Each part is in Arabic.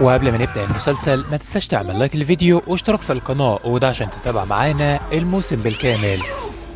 وقبل ما نبدأ المسلسل ما تنساش تعمل لايك للفيديو واشترك في القناة وده عشان تتابع معانا الموسم بالكامل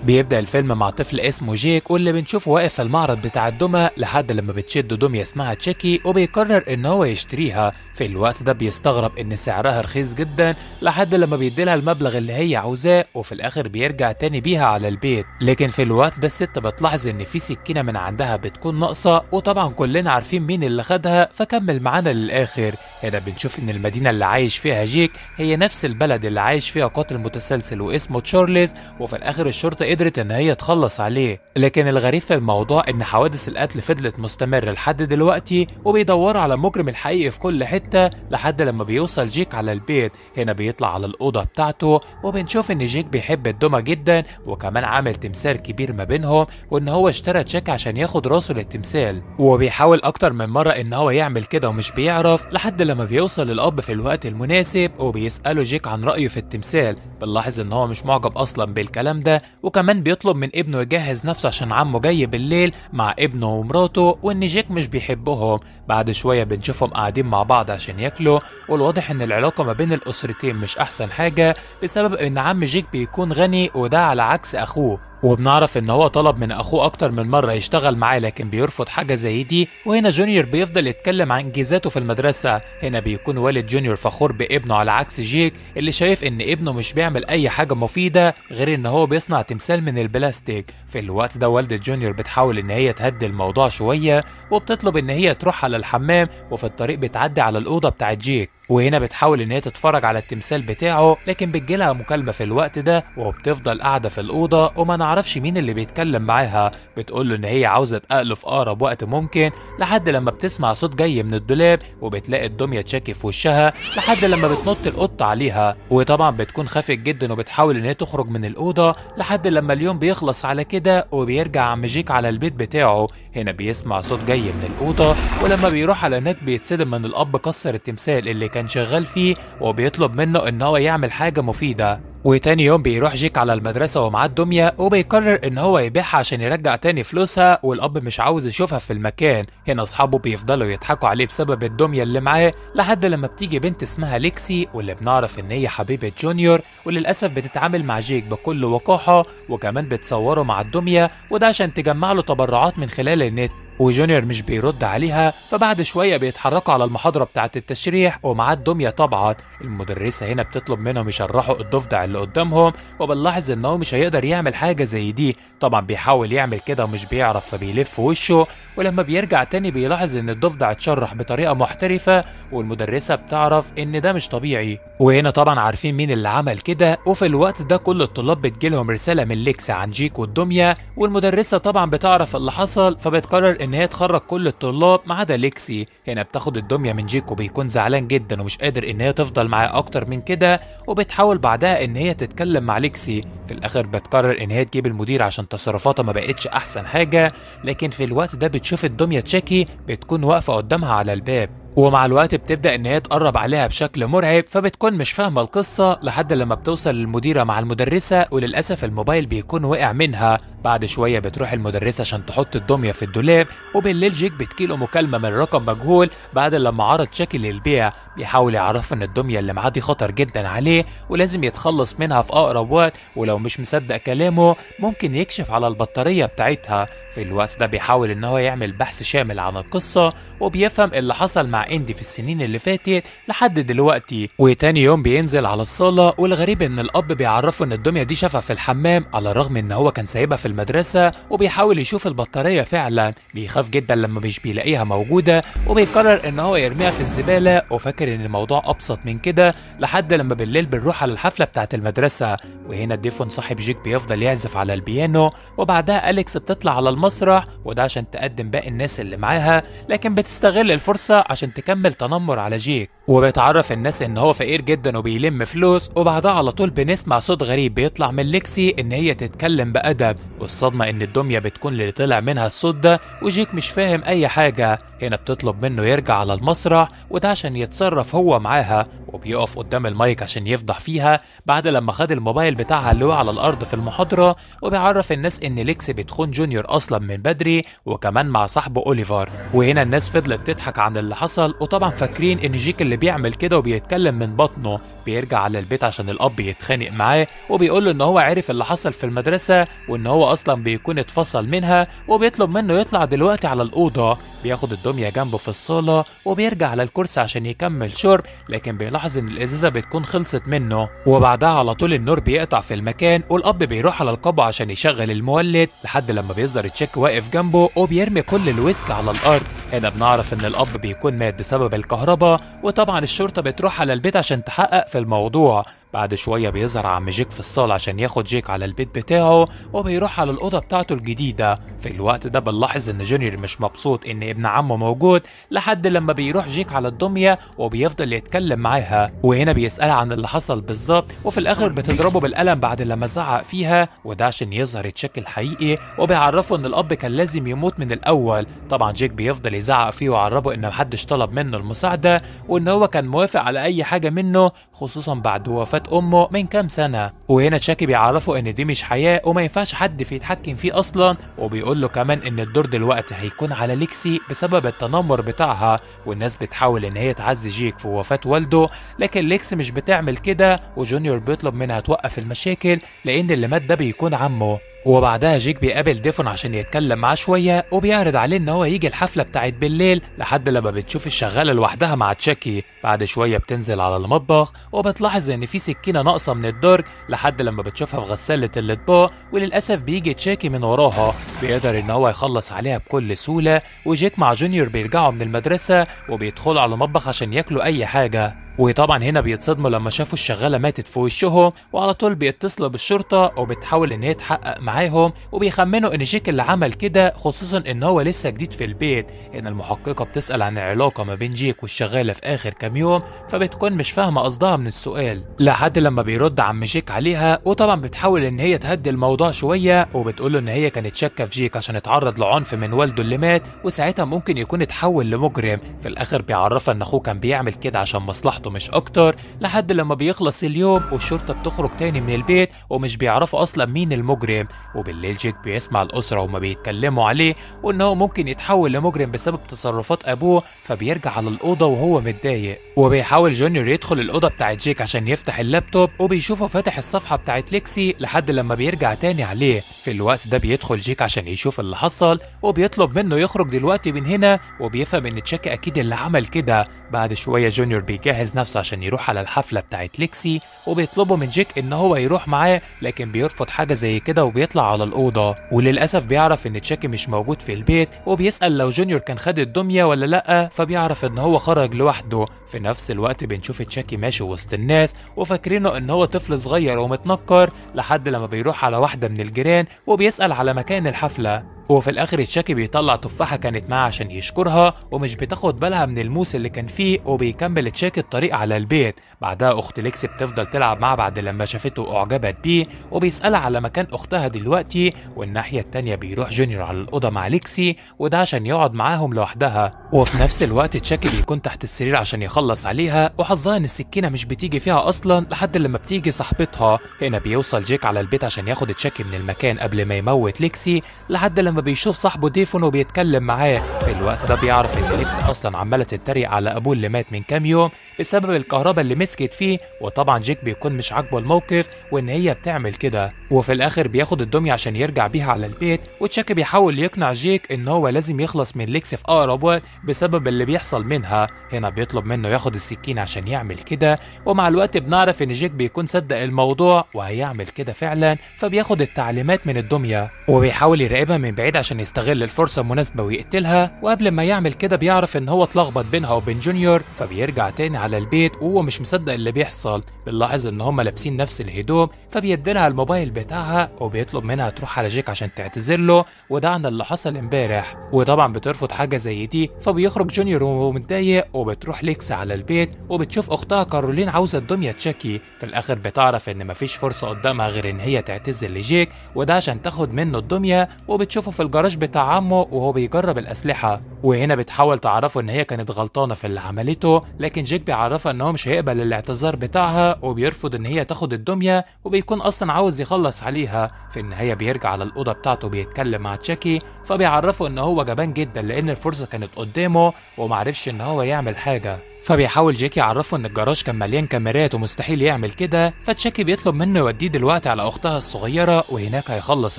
بيبدأ الفيلم مع طفل اسمه جيك واللي بنشوفه واقف في المعرض بتاع الدمى لحد لما بتشد دمية اسمها تشيكي وبيقرر إن هو يشتريها في الوقت ده بيستغرب إن سعرها رخيص جدا لحد لما بيديلها المبلغ اللي هي عاوزاه وفي الآخر بيرجع تاني بيها على البيت لكن في الوقت ده الست بتلاحظ إن في سكينة من عندها بتكون ناقصة وطبعا كلنا عارفين مين اللي خدها فكمل معانا للآخر هنا بنشوف إن المدينة اللي عايش فيها جيك هي نفس البلد اللي عايش فيها قاتل متسلسل واسمه تشارلز وفي الآخر الشرطة قدرت ان هي تخلص عليه لكن الغريب في الموضوع ان حوادث القتل فضلت مستمرة لحد دلوقتي وبيدوروا على المجرم الحقيقي في كل حتة لحد لما بيوصل جيك على البيت هنا بيطلع على الأوضة بتاعته وبنشوف ان جيك بيحب الدمى جدا وكمان عامل تمثال كبير ما بينهم وان هو اشترى تشيك عشان ياخد راسه للتمثال وبيحاول اكتر من مرة ان هو يعمل كده ومش بيعرف لحد لما بيوصل الاب في الوقت المناسب وبيسأله جيك عن رأيه في التمثال بنلاحظ ان هو مش معجب اصلا بالكلام ده وكمان كمان بيطلب من ابنه يجهز نفسه عشان عمه جاي بالليل مع ابنه ومراته وان جيك مش بيحبهم بعد شويه بنشوفهم قاعدين مع بعض عشان ياكلوا والواضح ان العلاقه ما بين الاسرتين مش احسن حاجه بسبب ان عم جيك بيكون غني وده على عكس اخوه وبنعرف ان هو طلب من اخوه اكتر من مره يشتغل معاه لكن بيرفض حاجه زي دي وهنا جونيور بيفضل يتكلم عن انجازاته في المدرسه هنا بيكون والد جونيور فخور بابنه على عكس جيك اللي شايف ان ابنه مش بيعمل اي حاجه مفيده غير ان هو بيصنع تمثال من البلاستيك في الوقت ده والدة جونيور بتحاول ان هي تهدي الموضوع شويه وبتطلب ان هي تروح على الحمام وفي الطريق بتعدي على الاوضه بتاعت جيك وهنا بتحاول ان هي تتفرج على التمثال بتاعه لكن بتجيلها مكالمه في الوقت ده وبتفضل قاعده في الاوضه وما نعرفش مين اللي بيتكلم معاها بتقول له ان هي عاوزه تقله في اقرب وقت ممكن لحد لما بتسمع صوت جاي من الدولاب وبتلاقي الدميه تشكي في وشها لحد لما بتنط القطه عليها وطبعا بتكون خافت جدا وبتحاول ان هي تخرج من الاوضه لحد لما اليوم بيخلص على كده وبيرجع عم جيك على البيت بتاعه هنا بيسمع صوت جاي من الأوضة ولما بيروح على النت بيتصدم إن الأب كسر التمثال اللي كان شغال فيه وبيطلب منه إن هو يعمل حاجة مفيدة وتاني يوم بيروح جيك على المدرسة ومعاه الدمية وبيقرر إن هو يبيعها عشان يرجع تاني فلوسها والأب مش عاوز يشوفها في المكان، هنا أصحابه بيفضلوا يضحكوا عليه بسبب الدمية اللي معاه لحد لما بتيجي بنت اسمها ليكسي واللي بنعرف إن هي حبيبة جونيور وللأسف بتتعامل مع جيك بكل وقاحة وكمان بتصوره مع الدمية وده عشان تجمع له تبرعات من خلال النت وجونيور مش بيرد عليها فبعد شوية بيتحركوا على المحاضرة بتاعة التشريح ومعاه الدمية طبعا المدرسة هنا بتطلب منهم يشرحوا الضفدع اللي قدامهم وبنلاحظ إن هو مش هيقدر يعمل حاجة زي دي طبعا بيحاول يعمل كده ومش بيعرف فبيلف وشه ولما بيرجع تاني بيلاحظ إن الضفدع اتشرح بطريقة محترفة والمدرسة بتعرف إن ده مش طبيعي وهنا طبعا عارفين مين اللي عمل كده وفي الوقت ده كل الطلاب بتجيلهم رسالة من ليكس عن جيك والدمية والمدرسة طبعا بتعرف اللي حصل فبتقرر إن ان هي تخرج كل الطلاب ما عدا ليكسي هنا بتاخد الدميه من جيكو بيكون زعلان جدا ومش قادر ان هي تفضل معاه اكتر من كده وبتحاول بعدها ان هي تتكلم مع ليكسي في الاخر بتقرر ان هي تجيب المدير عشان تصرفاتها ما بقتش احسن حاجه لكن في الوقت ده بتشوف الدميه تشاكي بتكون واقفه قدامها على الباب ومع الوقت بتبدأ إن هي تقرب عليها بشكل مرعب فبتكون مش فاهمة القصة لحد لما بتوصل للمديرة مع المدرسة وللأسف الموبايل بيكون وقع منها بعد شوية بتروح المدرسة عشان تحط الدمية في الدولاب وبالليل جيك بتجيله مكالمة من رقم مجهول بعد لما عرض شكل للبيع بيحاول يعرف إن الدمية اللي معاه دي خطر جدا عليه ولازم يتخلص منها في أقرب وقت ولو مش مصدق كلامه ممكن يكشف على البطارية بتاعتها في الوقت ده بيحاول إن هو يعمل بحث شامل عن القصة وبيفهم اللي حصل مع اندي في السنين اللي فاتت لحد دلوقتي وتاني يوم بينزل على الصاله والغريب ان الاب بيعرفه ان الدميه دي شافها في الحمام على الرغم ان هو كان سايبها في المدرسه وبيحاول يشوف البطاريه فعلا بيخاف جدا لما مش بيلاقيها موجوده وبيقرر ان هو يرميها في الزباله وفاكر ان الموضوع ابسط من كده لحد لما بالليل بنروح على الحفله بتاعه المدرسه وهنا ديفون صاحب جيك بيفضل يعزف على البيانو وبعدها أليكس بتطلع على المسرح وده عشان تقدم باقي الناس اللي معاها لكن بتستغل الفرصه عشان تكمل تنمر على جيك وبيتعرف الناس ان هو فقير جدا وبيلم فلوس وبعدها على طول بنسمع صوت غريب بيطلع من ليكسي ان هي تتكلم بادب والصدمه ان الدميه بتكون اللي طلع منها الصوت ده وجيك مش فاهم اي حاجه هنا بتطلب منه يرجع على المسرح وده عشان يتصرف هو معاها وبيقف قدام المايك عشان يفضح فيها بعد لما خد الموبايل بتاعها اللي هو على الارض في المحاضره وبيعرف الناس ان ليكسي بتخون جونيور اصلا من بدري وكمان مع صاحبه اوليفر وهنا الناس فضلت تضحك عن اللي حصل وطبعا فاكرين ان جيك اللي بيعمل كده وبيتكلم من بطنه بيرجع على البيت عشان الأب يتخانق معاه وبيقول له إن هو عرف اللي حصل في المدرسة وإن هو أصلا بيكون اتفصل منها وبيطلب منه يطلع دلوقتي على الأوضة بياخد الدمية جنبه في الصالة وبيرجع على الكرسي عشان يكمل شرب لكن بيلاحظ إن الإزازة بتكون خلصت منه وبعدها على طول النور بيقطع في المكان والأب بيروح على القبو عشان يشغل المولد لحد لما بيظهر تشيك واقف جنبه وبيرمي كل الويسك على الأرض هنا بنعرف إن الأب بيكون مات بسبب الكهرباء طبعا الشرطة بتروح على البيت عشان تحقق في الموضوع بعد شوية بيظهر عم جيك في الصالة عشان ياخد جيك على البيت بتاعه وبيروح على الأوضة بتاعته الجديدة في الوقت ده بنلاحظ إن جونيور مش مبسوط إن ابن عمه موجود لحد لما بيروح جيك على الدمية وبيفضل يتكلم معاها وهنا بيسألها عن اللي حصل بالظبط وفي الآخر بتضربه بالقلم بعد لما زعق فيها وده عشان يظهر الشكل حقيقي وبيعرفه إن الأب كان لازم يموت من الأول طبعا جيك بيفضل يزعق فيه ويعربه إن محدش طلب منه المساعدة وإن هو كان موافق على أي حاجة منه خصوصا بعد وفاة مات امه من كام سنه وهنا تشاكي بيعرفه ان دي مش حياه وما ينفعش حد في يتحكم فيه اصلا وبيقول له كمان ان الدور دلوقتي هيكون على ليكسي بسبب التنمر بتاعها والناس بتحاول ان هي تعزي جيك في وفاه والده لكن ليكسي مش بتعمل كده وجونيور بيطلب منها توقف المشاكل لان اللي مات ده بيكون عمه وبعدها جيك بيقابل ديفون عشان يتكلم معاه شوية وبيعرض عليه إن هو يجي الحفلة بتاعت بالليل لحد لما بتشوف الشغالة لوحدها مع تشاكي بعد شوية بتنزل على المطبخ وبتلاحظ إن في سكينة ناقصة من الدرج لحد لما بتشوفها في غسالة الأطباق وللأسف بيجي تشاكي من وراها بيقدر إن هو يخلص عليها بكل سهولة وجيك مع جونيور بيرجعوا من المدرسة وبيدخلوا على المطبخ عشان ياكلوا أي حاجة وطبعا هنا بيتصدموا لما شافوا الشغاله ماتت في وشهم وعلى طول بيتصلوا بالشرطه وبتحاول ان هي تحقق معاهم وبيخمنوا ان جيك اللي عمل كده خصوصا ان هو لسه جديد في البيت ان المحققه بتسال عن العلاقه ما بين جيك والشغاله في اخر كام يوم فبتكون مش فاهمه قصدها من السؤال لحد لما بيرد عم جيك عليها وطبعا بتحاول ان هي تهدي الموضوع شويه وبتقول ان هي كانت شاكه في جيك عشان اتعرض لعنف من والده اللي مات وساعتها ممكن يكون اتحول لمجرم في الاخر بيعرفها ان اخوه كان بيعمل كده عشان مصلحه براحته مش أكتر لحد لما بيخلص اليوم والشرطة بتخرج تاني من البيت ومش بيعرفوا أصلا مين المجرم وبالليل جيك بيسمع الأسرة وما بيتكلموا عليه وإن هو ممكن يتحول لمجرم بسبب تصرفات أبوه فبيرجع على الأوضة وهو متضايق وبيحاول جونيور يدخل الأوضة بتاعت جيك عشان يفتح اللابتوب وبيشوفه فاتح الصفحة بتاعت ليكسي لحد لما بيرجع تاني عليه في الوقت ده بيدخل جيك عشان يشوف اللي حصل وبيطلب منه يخرج دلوقتي من هنا وبيفهم إن تشاكي أكيد اللي عمل كده بعد شوية جونيور بيجهز بيجهز نفسه عشان يروح على الحفلة بتاعت ليكسي وبيطلبه من جيك إن هو يروح معاه لكن بيرفض حاجة زي كده وبيطلع على الأوضة وللأسف بيعرف إن تشاكي مش موجود في البيت وبيسأل لو جونيور كان خد الدمية ولا لأ فبيعرف إن هو خرج لوحده في نفس الوقت بنشوف تشاكي ماشي وسط الناس وفاكرينه إن هو طفل صغير ومتنكر لحد لما بيروح على واحدة من الجيران وبيسأل على مكان الحفلة هو في الاخر تشاكي بيطلع تفاحه كانت معاه عشان يشكرها ومش بتاخد بالها من الموس اللي كان فيه وبيكمل تشاكي الطريق على البيت بعدها اخت ليكس بتفضل تلعب معاه بعد لما شافته واعجبت بيه وبيسالها على مكان اختها دلوقتي والناحيه التانيه بيروح جونيور على الاوضه مع ليكسي وده عشان يقعد معاهم لوحدها وفي نفس الوقت تشاكي بيكون تحت السرير عشان يخلص عليها وحظها ان السكينه مش بتيجي فيها اصلا لحد لما بتيجي صاحبتها هنا بيوصل جيك على البيت عشان ياخد تشاكي من المكان قبل ما يموت ليكسي لحد لما بيشوف صاحبه ديفون وبيتكلم معاه في الوقت ده بيعرف ان ليكس اصلا عماله تتريق على ابوه اللي مات من كام يوم بسبب الكهرباء اللي مسكت فيه وطبعا جيك بيكون مش عاجبه الموقف وان هي بتعمل كده وفي الاخر بياخد الدميه عشان يرجع بيها على البيت وتشاك بيحاول يقنع جيك ان هو لازم يخلص من ليكس في اقرب وقت بسبب اللي بيحصل منها هنا بيطلب منه ياخد السكين عشان يعمل كده ومع الوقت بنعرف ان جيك بيكون صدق الموضوع وهيعمل كده فعلا فبياخد التعليمات من الدميه وبيحاول يراقبها من بعيد سعيد عشان يستغل الفرصة المناسبة ويقتلها وقبل ما يعمل كده بيعرف إن هو اتلخبط بينها وبين جونيور فبيرجع تاني على البيت وهو مش مصدق اللي بيحصل بنلاحظ إن هما لابسين نفس الهدوم فبيديلها الموبايل بتاعها وبيطلب منها تروح على جيك عشان تعتذر له وده عن اللي حصل امبارح وطبعا بترفض حاجة زي دي فبيخرج جونيور وهو متضايق وبتروح ليكس على البيت وبتشوف أختها كارولين عاوزة الدمية تشكي في الآخر بتعرف إن مفيش فرصة قدامها غير إن هي تعتذر لجيك وده عشان تاخد منه الدمية وبتشوفه في الجراج بتاع عمه وهو بيجرب الأسلحة وهنا بتحاول تعرفه إن هي كانت غلطانة في اللي عملته لكن جيك بيعرفها إن هو مش هيقبل الاعتذار بتاعها وبيرفض إن هي تاخد الدمية وبيكون أصلا عاوز يخلص عليها في النهاية بيرجع على الأوضة بتاعته بيتكلم مع تشاكي فبيعرفه إن هو جبان جدا لأن الفرصة كانت قدامه ومعرفش إن هو يعمل حاجة فبيحاول جاكي يعرفه ان الجراج كان مليان كاميرات ومستحيل يعمل كده فتشاكي بيطلب منه يوديه دلوقتي على اختها الصغيره وهناك هيخلص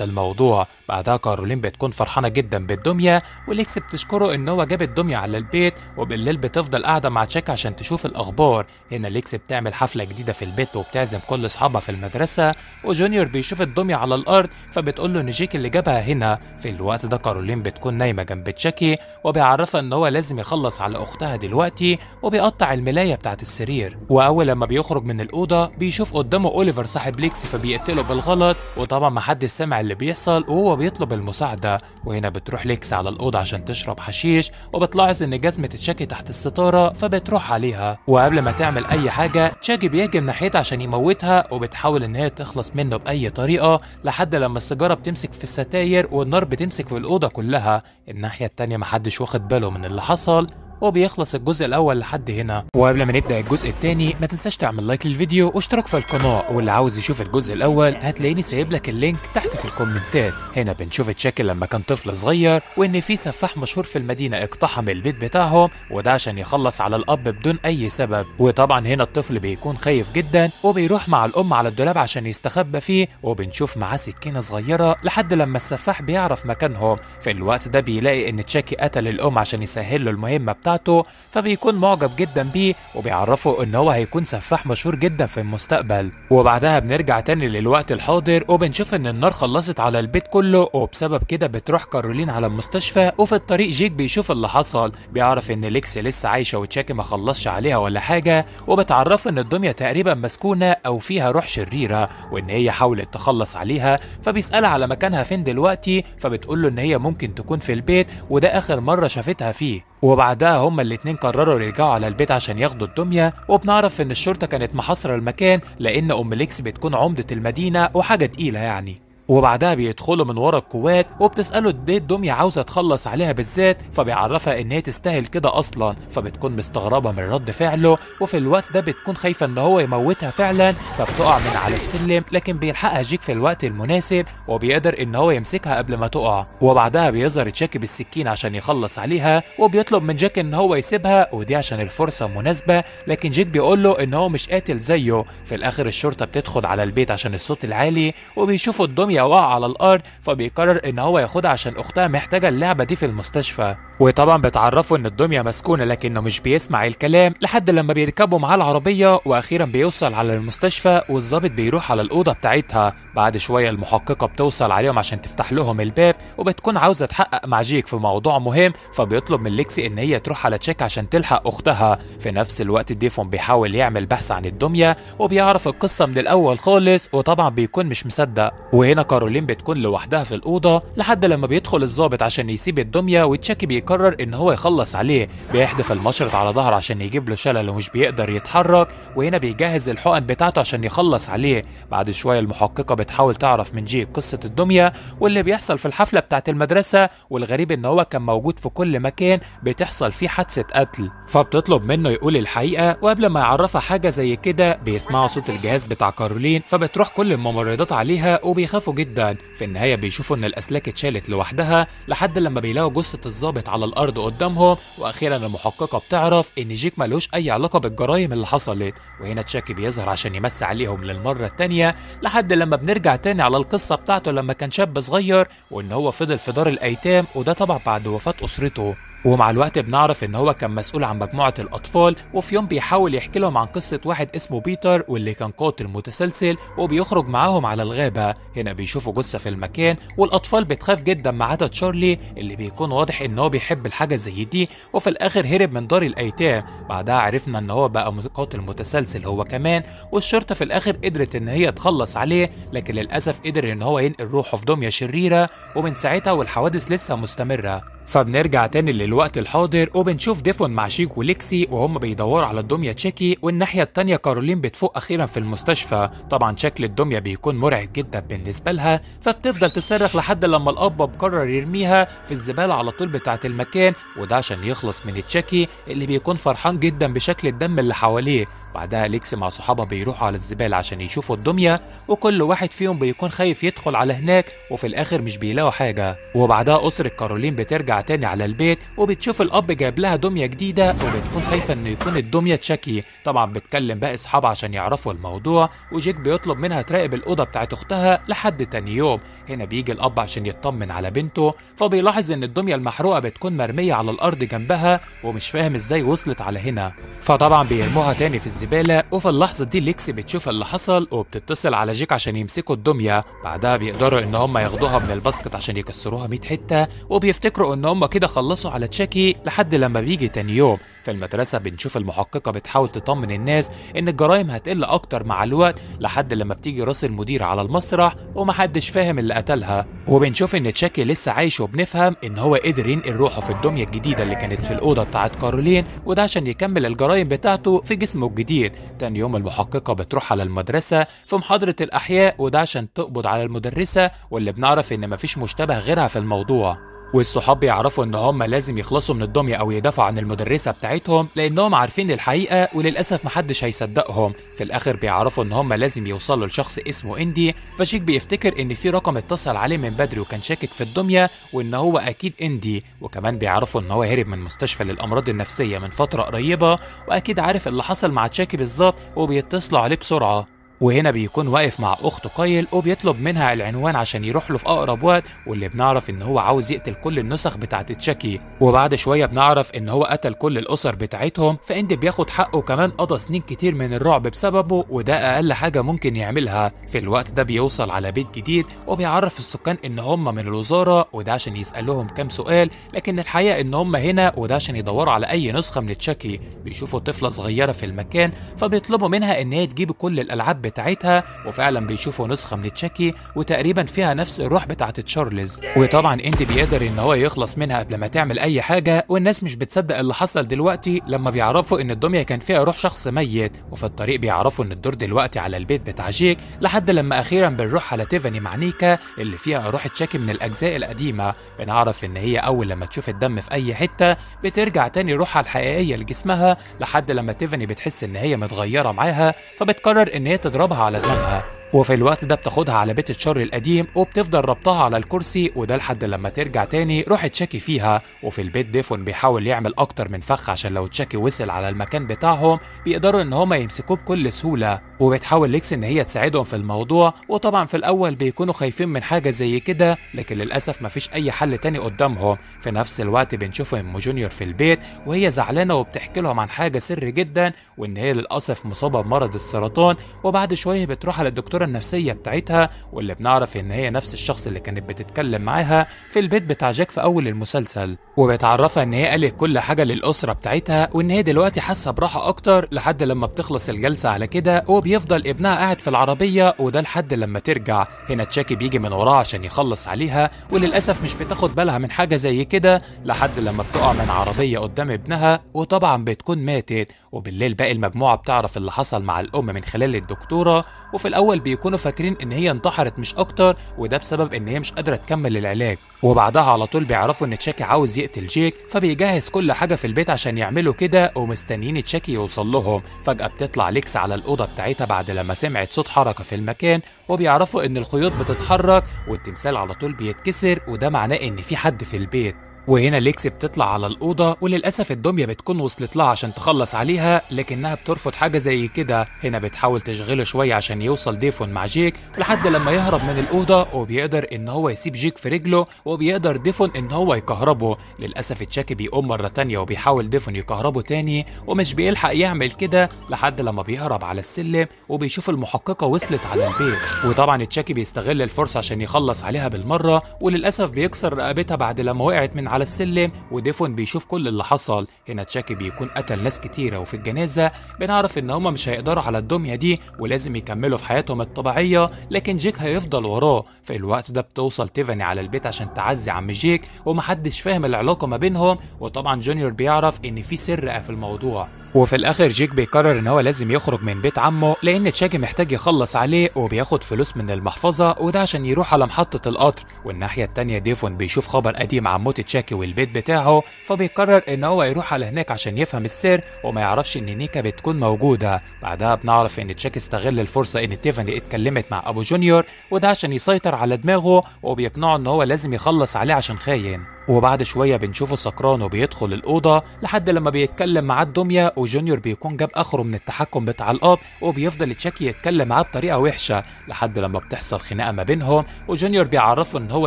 الموضوع بعدها كارولين بتكون فرحانه جدا بالدميه وليكس بتشكره ان هو جاب الدميه على البيت وبالليل بتفضل قاعده مع تشاكي عشان تشوف الاخبار هنا ليكس بتعمل حفله جديده في البيت وبتعزم كل اصحابها في المدرسه وجونيور بيشوف الدميه على الارض فبتقول له ان جيكي اللي جابها هنا في الوقت ده كارولين بتكون نايمه جنب تشاكي وبيعرفها ان هو لازم يخلص على اختها دلوقتي بيقطع الملاية بتاعت السرير وأول لما بيخرج من الأوضة بيشوف قدامه أوليفر صاحب ليكسي فبيقتله بالغلط وطبعا محدش سمع اللي بيحصل وهو بيطلب المساعدة وهنا بتروح ليكسي على الأوضة عشان تشرب حشيش وبتلاحظ إن جزمة تشاكي تحت الستارة فبتروح عليها وقبل ما تعمل أي حاجة تشاكي بيهجم ناحيتها عشان يموتها وبتحاول إن هي تخلص منه بأي طريقة لحد لما السيجارة بتمسك في الستاير والنار بتمسك في الأوضة كلها الناحية التانية محدش واخد باله من اللي حصل وبيخلص الجزء الاول لحد هنا وقبل ما نبدا الجزء الثاني ما تنساش تعمل لايك للفيديو واشتراك في القناه واللي عاوز يشوف الجزء الاول هتلاقيني سايب لك اللينك تحت في الكومنتات هنا بنشوف تشاكل لما كان طفل صغير وان في سفاح مشهور في المدينه اقتحم البيت بتاعهم وده عشان يخلص على الاب بدون اي سبب وطبعا هنا الطفل بيكون خايف جدا وبيروح مع الام على الدولاب عشان يستخبى فيه وبنشوف معاه سكينه صغيره لحد لما السفاح بيعرف مكانهم في الوقت ده بيلاقي ان تشاكي قتل الام عشان يسهل له المهمه بتاعته بتاعته فبيكون معجب جدا بيه وبيعرفه ان هو هيكون سفاح مشهور جدا في المستقبل وبعدها بنرجع تاني للوقت الحاضر وبنشوف ان النار خلصت على البيت كله وبسبب كده بتروح كارولين على المستشفى وفي الطريق جيك بيشوف اللي حصل بيعرف ان ليكس لسه عايشه وتشاكي ما خلصش عليها ولا حاجه وبتعرفه ان الدميه تقريبا مسكونه او فيها روح شريره وان هي حاولت تخلص عليها فبيسالها على مكانها فين دلوقتي فبتقول له ان هي ممكن تكون في البيت وده اخر مره شافتها فيه وبعدها هما الاتنين قرروا يرجعوا على البيت عشان ياخدوا الدمية وبنعرف ان الشرطة كانت محاصرة المكان لان ام ليكس بتكون عمدة المدينة وحاجة تقيلة يعني وبعدها بيدخلوا من ورا الكوات وبتساله ازاي الدميه عاوزه تخلص عليها بالذات فبيعرفها ان هي تستاهل كده اصلا فبتكون مستغربه من رد فعله وفي الوقت ده بتكون خايفه ان هو يموتها فعلا فبتقع من على السلم لكن بيلحقها جيك في الوقت المناسب وبيقدر ان هو يمسكها قبل ما تقع وبعدها بيظهر تشاكي بالسكين عشان يخلص عليها وبيطلب من جاك ان هو يسيبها ودي عشان الفرصه مناسبه لكن جيك بيقول له ان هو مش قاتل زيه في الاخر الشرطه بتدخل على البيت عشان الصوت العالي وبيشوفوا الدميه وقع على الارض فبيقرر ان هو ياخدها عشان اختها محتاجه اللعبه دي في المستشفى وطبعا بتعرفه ان الدميه مسكونه لكنه مش بيسمع الكلام لحد لما بيركبوا معاه العربيه واخيرا بيوصل على المستشفى والظابط بيروح على الاوضه بتاعتها بعد شويه المحققه بتوصل عليهم عشان تفتح لهم الباب وبتكون عاوزه تحقق مع جيك في موضوع مهم فبيطلب من ليكسي ان هي تروح على تشيك عشان تلحق اختها في نفس الوقت ديفون بيحاول يعمل بحث عن الدميه وبيعرف القصه من الاول خالص وطبعا بيكون مش مصدق وهنا كارولين بتكون لوحدها في الأوضة لحد لما بيدخل الظابط عشان يسيب الدمية وتشاكي بيقرر إن هو يخلص عليه بيحدف المشرط على ظهره عشان يجيب له شلل ومش بيقدر يتحرك وهنا بيجهز الحقن بتاعته عشان يخلص عليه بعد شوية المحققة بتحاول تعرف من جيب قصة الدمية واللي بيحصل في الحفلة بتاعة المدرسة والغريب إن هو كان موجود في كل مكان بتحصل فيه حادثة قتل فبتطلب منه يقول الحقيقة وقبل ما يعرفها حاجة زي كده بيسمعوا صوت الجهاز بتاع كارولين فبتروح كل الممرضات عليها وبيخافوا جدا في النهايه بيشوفوا ان الاسلاك اتشالت لوحدها لحد لما بيلاقوا جثه الظابط على الارض قدامهم واخيرا المحققه بتعرف ان جيك ملوش اي علاقه بالجرايم اللي حصلت وهنا تشاكي بيظهر عشان يمسي عليهم للمره الثانيه لحد لما بنرجع تاني على القصه بتاعته لما كان شاب صغير وان هو فضل في دار الايتام وده طبعا بعد وفاه اسرته ومع الوقت بنعرف ان هو كان مسؤول عن مجموعه الاطفال وفي يوم بيحاول يحكي لهم عن قصه واحد اسمه بيتر واللي كان قاتل متسلسل وبيخرج معاهم على الغابه هنا بيشوفوا جثه في المكان والاطفال بتخاف جدا ما عدا تشارلي اللي بيكون واضح ان هو بيحب الحاجه زي دي وفي الاخر هرب من دار الايتام بعدها عرفنا ان هو بقى قاتل متسلسل هو كمان والشرطه في الاخر قدرت ان هي تخلص عليه لكن للاسف قدر ان هو ينقل روحه في دميه شريره ومن ساعتها والحوادث لسه مستمره فبنرجع تاني للوقت الحاضر وبنشوف ديفون مع شيك وليكسي وهم بيدوروا على الدمية تشيكي والناحية التانية كارولين بتفوق أخيرا في المستشفى طبعا شكل الدمية بيكون مرعب جدا بالنسبة لها فبتفضل تصرخ لحد لما الأب بقرر يرميها في الزبالة على طول بتاعة المكان وده عشان يخلص من تشيكي اللي بيكون فرحان جدا بشكل الدم اللي حواليه بعدها ليكسي مع صحابها بيروحوا على الزبالة عشان يشوفوا الدمية وكل واحد فيهم بيكون خايف يدخل على هناك وفي الآخر مش بيلاقوا حاجة وبعدها أسرة كارولين بترجع تاني على البيت وبتشوف الاب جايب لها دميه جديده وبتكون خايفه انه يكون الدميه تشكي طبعا بتكلم بقى اصحابها عشان يعرفوا الموضوع وجيك بيطلب منها تراقب الاوضه بتاعت اختها لحد تاني يوم هنا بيجي الاب عشان يطمن على بنته فبيلاحظ ان الدميه المحروقه بتكون مرميه على الارض جنبها ومش فاهم ازاي وصلت على هنا فطبعا بيرموها تاني في الزباله وفي اللحظه دي ليكسي بتشوف اللي حصل وبتتصل على جيك عشان يمسكوا الدميه بعدها بيقدروا ان هم ياخدوها من الباسكت عشان يكسروها 100 حته وبيفتكروا ان ان هم كده خلصوا على تشاكي لحد لما بيجي تاني يوم في المدرسه بنشوف المحققه بتحاول تطمن الناس ان الجرائم هتقل اكتر مع الوقت لحد لما بتيجي راس المدير على المسرح ومحدش فاهم اللي قتلها وبنشوف ان تشاكي لسه عايش وبنفهم ان هو قدر ينقل روحه في الدميه الجديده اللي كانت في الاوضه بتاعت كارولين وده عشان يكمل الجرائم بتاعته في جسمه الجديد تاني يوم المحققه بتروح على المدرسه في محاضره الاحياء وده عشان تقبض على المدرسه واللي بنعرف ان مفيش مشتبه غيرها في الموضوع والصحاب بيعرفوا ان هم لازم يخلصوا من الدميه او يدافعوا عن المدرسه بتاعتهم لانهم عارفين الحقيقه وللاسف محدش هيصدقهم في الاخر بيعرفوا ان هم لازم يوصلوا لشخص اسمه اندي فشيك بيفتكر ان في رقم اتصل عليه من بدري وكان شاكك في الدميه وان هو اكيد اندي وكمان بيعرفوا ان هو هرب من مستشفى للامراض النفسيه من فتره قريبه واكيد عارف اللي حصل مع تشاكي بالظبط وبيتصلوا عليه بسرعه وهنا بيكون واقف مع اخته قايل وبيطلب منها العنوان عشان يروح له في اقرب وقت واللي بنعرف ان هو عاوز يقتل كل النسخ بتاعه تشاكي وبعد شويه بنعرف ان هو قتل كل الاسر بتاعتهم فاند بياخد حقه كمان قضى سنين كتير من الرعب بسببه وده اقل حاجه ممكن يعملها في الوقت ده بيوصل على بيت جديد وبيعرف السكان ان هم من الوزاره وده عشان يسالهم كام سؤال لكن الحقيقه ان هم هنا وده عشان يدوروا على اي نسخه من تشاكي بيشوفوا طفله صغيره في المكان فبيطلبوا منها ان هي تجيب كل الالعاب بتاعتها وفعلا بيشوفوا نسخه من تشاكي وتقريبا فيها نفس الروح بتاعه تشارلز وطبعا انت بيقدر ان هو يخلص منها قبل ما تعمل اي حاجه والناس مش بتصدق اللي حصل دلوقتي لما بيعرفوا ان الدميه كان فيها روح شخص ميت وفي الطريق بيعرفوا ان الدور دلوقتي على البيت بتاع جيك لحد لما اخيرا بنروح على تيفاني مع نيكا اللي فيها روح تشاكي من الاجزاء القديمه بنعرف ان هي اول لما تشوف الدم في اي حته بترجع تاني روحها الحقيقيه لجسمها لحد لما تيفاني بتحس ان هي متغيره معاها فبتقرر ان هي تضربها على دماغها وفي الوقت ده بتاخدها على بيت الشر القديم وبتفضل ربطها على الكرسي وده لحد لما ترجع تاني روح تشاكي فيها وفي البيت ديفون بيحاول يعمل اكتر من فخ عشان لو تشاكي وصل على المكان بتاعهم بيقدروا ان هما يمسكوه بكل سهوله وبتحاول ليكس ان هي تساعدهم في الموضوع وطبعا في الاول بيكونوا خايفين من حاجه زي كده لكن للاسف مفيش اي حل تاني قدامهم في نفس الوقت بنشوف ام جونيور في البيت وهي زعلانه وبتحكي لهم عن حاجه سر جدا وان هي للاسف مصابه بمرض السرطان وبعد شويه بتروح على الدكتور الصورة النفسية بتاعتها واللي بنعرف إن هي نفس الشخص اللي كانت بتتكلم معاها في البيت بتاع جاك في أول المسلسل وبتعرفها إن هي قالت كل حاجة للأسرة بتاعتها وإن هي دلوقتي حاسة براحة أكتر لحد لما بتخلص الجلسة على كده وبيفضل ابنها قاعد في العربية وده لحد لما ترجع هنا تشاكي بيجي من وراها عشان يخلص عليها وللأسف مش بتاخد بالها من حاجة زي كده لحد لما بتقع من عربية قدام ابنها وطبعا بتكون ماتت وبالليل باقي المجموعة بتعرف اللي حصل مع الأم من خلال الدكتورة وفي الأول بيكونوا فاكرين إن هي انتحرت مش أكتر وده بسبب إن هي مش قادرة تكمل العلاج وبعدها على طول بيعرفوا إن تشاكي عاوز يقتل جيك فبيجهز كل حاجة في البيت عشان يعملوا كده ومستنيين تشاكي يوصل لهم فجأة بتطلع ليكس على الأوضة بتاعتها بعد لما سمعت صوت حركة في المكان وبيعرفوا إن الخيوط بتتحرك والتمثال على طول بيتكسر وده معناه إن في حد في البيت وهنا ليكس بتطلع على الأوضة وللأسف الدمية بتكون وصلت لها عشان تخلص عليها لكنها بترفض حاجة زي كده هنا بتحاول تشغله شوية عشان يوصل ديفون مع جيك لحد لما يهرب من الأوضة وبيقدر إن هو يسيب جيك في رجله وبيقدر ديفون إن هو يكهربه للأسف تشاكي بيقوم مرة تانية وبيحاول ديفون يكهربه تاني ومش بيلحق يعمل كده لحد لما بيهرب على السلم وبيشوف المحققة وصلت على البيت وطبعا تشاكي بيستغل الفرصة عشان يخلص عليها بالمرة وللأسف بيكسر رقبتها بعد لما وقعت من على السلم وديفون بيشوف كل اللي حصل هنا تشاكي بيكون قتل ناس كتيره وفي الجنازه بنعرف ان هما مش هيقدروا على الدميه دي ولازم يكملوا في حياتهم الطبيعيه لكن جيك هيفضل وراه في الوقت ده بتوصل تيفاني على البيت عشان تعزي عم جيك ومحدش فاهم العلاقه ما بينهم وطبعا جونيور بيعرف ان في سر في الموضوع وفي الاخر جيك بيقرر ان هو لازم يخرج من بيت عمه لان تشاجي محتاج يخلص عليه وبياخد فلوس من المحفظه وده عشان يروح على محطه القطر والناحيه التانيه ديفون بيشوف خبر قديم عن موت تشاكي والبيت بتاعه فبيقرر ان هو يروح على هناك عشان يفهم السر وما يعرفش ان نيكا بتكون موجوده بعدها بنعرف ان تشاكي استغل الفرصه ان تيفاني اتكلمت مع ابو جونيور وده عشان يسيطر على دماغه وبيقنعه ان هو لازم يخلص عليه عشان خاين وبعد شوية بنشوفه سكران وبيدخل الأوضة لحد لما بيتكلم معاه الدمية وجونيور بيكون جاب آخره من التحكم بتاع الأب وبيفضل تشاكي يتكلم معاه بطريقة وحشة لحد لما بتحصل خناقة ما بينهم وجونيور بيعرفه إن هو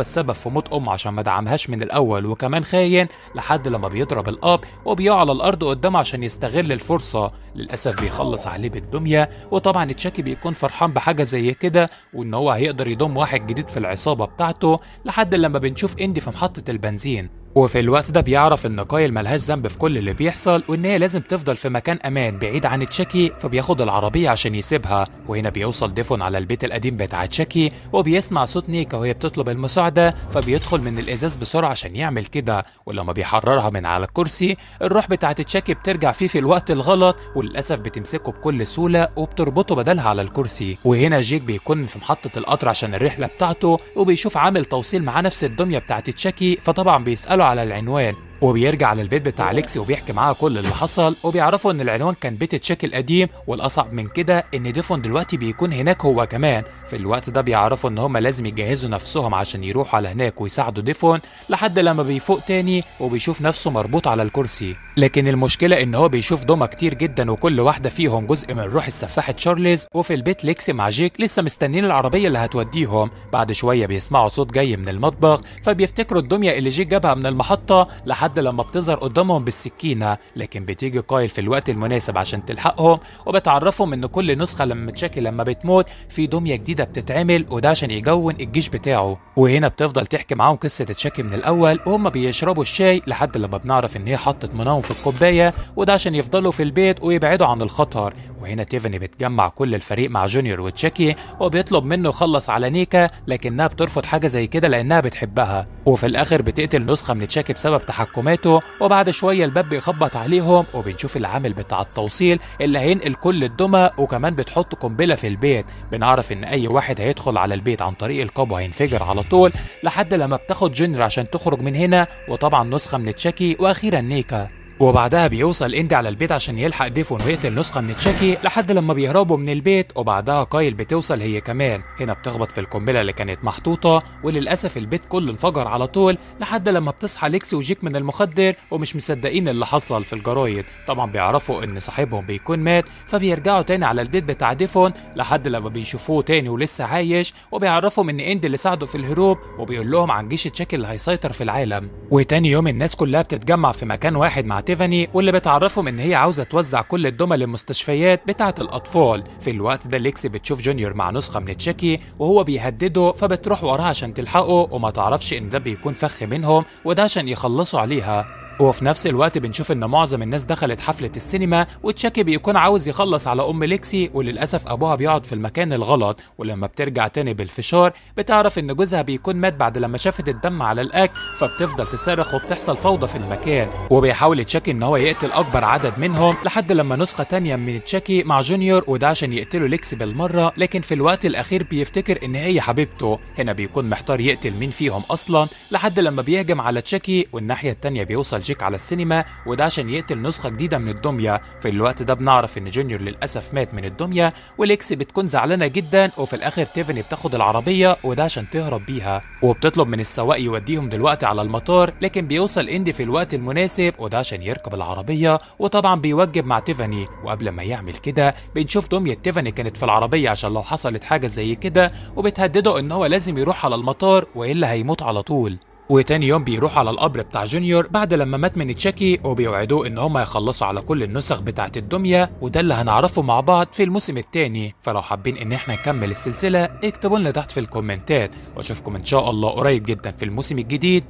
السبب في موت أمه عشان ما دعمهاش من الأول وكمان خاين لحد لما بيضرب الأب وبيقع على الأرض قدامه عشان يستغل الفرصة للأسف بيخلص عليه بالدمية وطبعا تشاكي بيكون فرحان بحاجة زي كده وإن هو هيقدر يضم واحد جديد في العصابة بتاعته لحد لما بنشوف إندي في محطة البنزين الفلسطينيين وفي الوقت ده بيعرف ان كايل ملهاش ذنب في كل اللي بيحصل وان هي لازم تفضل في مكان امان بعيد عن تشاكي فبياخد العربيه عشان يسيبها وهنا بيوصل ديفون على البيت القديم بتاع تشاكي وبيسمع صوت نيكا وهي بتطلب المساعده فبيدخل من الازاز بسرعه عشان يعمل كده ولما بيحررها من على الكرسي الروح بتاعه تشاكي بترجع فيه في الوقت الغلط وللاسف بتمسكه بكل سهوله وبتربطه بدلها على الكرسي وهنا جيك بيكون في محطه القطر عشان الرحله بتاعته وبيشوف عامل توصيل معاه نفس الدميه بتاعه تشاكي فطبعا بيساله على العنوان وبيرجع للبيت بتاع ليكسي وبيحكي معاها كل اللي حصل وبيعرفوا ان العنوان كان بيت تشيكل قديم والاصعب من كده ان ديفون دلوقتي بيكون هناك هو كمان في الوقت ده بيعرفوا ان هما لازم يجهزوا نفسهم عشان يروحوا على هناك ويساعدوا ديفون لحد لما بيفوق تاني وبيشوف نفسه مربوط على الكرسي لكن المشكله ان هو بيشوف دوما كتير جدا وكل واحده فيهم جزء من روح السفاحه تشارلز وفي البيت ليكسي مع جيك لسه مستنيين العربيه اللي هتوديهم بعد شويه بيسمعوا صوت جاي من المطبخ فبيفتكروا الدميه اللي جيك جابها من المحطه لحد لحد لما بتظهر قدامهم بالسكينة لكن بتيجي كايل في الوقت المناسب عشان تلحقهم وبتعرفهم ان كل نسخة لما تشاكي لما بتموت في دمية جديدة بتتعمل وده عشان يجون الجيش بتاعه وهنا بتفضل تحكي معاهم قصة تشاكي من الأول وهم بيشربوا الشاي لحد لما بنعرف ان هي حطت مناهم في الكوباية وده عشان يفضلوا في البيت ويبعدوا عن الخطر وهنا تيفاني بتجمع كل الفريق مع جونيور وتشاكي وبيطلب منه يخلص على نيكا لكنها بترفض حاجة زي كده لأنها بتحبها وفي الآخر بتقتل نسخة من تشاكي بسبب تحكم تحكماته وبعد شوية الباب بيخبط عليهم وبنشوف العامل بتاع التوصيل اللي هينقل كل الدمى وكمان بتحط قنبلة في البيت بنعرف ان اي واحد هيدخل على البيت عن طريق القبو هينفجر على طول لحد لما بتاخد جنر عشان تخرج من هنا وطبعا نسخة من تشاكي واخيرا نيكا وبعدها بيوصل اندي على البيت عشان يلحق ديفون ويقتل نسخه من تشاكي لحد لما بيهربوا من البيت وبعدها كايل بتوصل هي كمان هنا بتخبط في القنبله اللي كانت محطوطه وللاسف البيت كله انفجر على طول لحد لما بتصحى ليكسي وجيك من المخدر ومش مصدقين اللي حصل في الجرايد طبعا بيعرفوا ان صاحبهم بيكون مات فبيرجعوا تاني على البيت بتاع ديفون لحد لما بيشوفوه تاني ولسه عايش وبيعرفهم ان اندي اللي ساعده في الهروب وبيقول لهم عن جيش تشاكي اللي هيسيطر في العالم وتاني يوم الناس كلها بتتجمع في مكان واحد مع تيفاني واللي بتعرفهم ان هي عاوزه توزع كل الدمى للمستشفيات بتاعه الاطفال في الوقت ده ليكسي بتشوف جونيور مع نسخه من تشيكي وهو بيهدده فبتروح وراها عشان تلحقه وما تعرفش ان ده بيكون فخ منهم وده عشان يخلصوا عليها وفي نفس الوقت بنشوف ان معظم الناس دخلت حفله السينما وتشاكي بيكون عاوز يخلص على ام ليكسي وللاسف ابوها بيقعد في المكان الغلط ولما بترجع تاني بالفشار بتعرف ان جوزها بيكون مات بعد لما شافت الدم على الاكل فبتفضل تصرخ وبتحصل فوضى في المكان وبيحاول تشاكي ان هو يقتل اكبر عدد منهم لحد لما نسخه تانية من تشاكي مع جونيور وده عشان يقتلوا ليكسي بالمره لكن في الوقت الاخير بيفتكر ان هي حبيبته هنا بيكون محتار يقتل مين فيهم اصلا لحد لما بيهجم على تشاكي والناحيه التانية بيوصل بلجيك على السينما وده عشان يقتل نسخة جديدة من الدمية في الوقت ده بنعرف ان جونيور للأسف مات من الدمية والإكس بتكون زعلانة جدا وفي الآخر تيفني بتاخد العربية وده عشان تهرب بيها وبتطلب من السواق يوديهم دلوقتي على المطار لكن بيوصل اندي في الوقت المناسب وده عشان يركب العربية وطبعا بيوجب مع تيفاني وقبل ما يعمل كده بنشوف دمية تيفاني كانت في العربية عشان لو حصلت حاجة زي كده وبتهدده ان هو لازم يروح على المطار والا هيموت على طول وتاني يوم بيروح على القبر بتاع جونيور بعد لما مات من تشاكي وبيوعدوه ان هما يخلصوا على كل النسخ بتاعت الدميه وده اللي هنعرفه مع بعض في الموسم التاني فلو حابين ان احنا نكمل السلسله اكتبوا لنا تحت في الكومنتات واشوفكم ان شاء الله قريب جدا في الموسم الجديد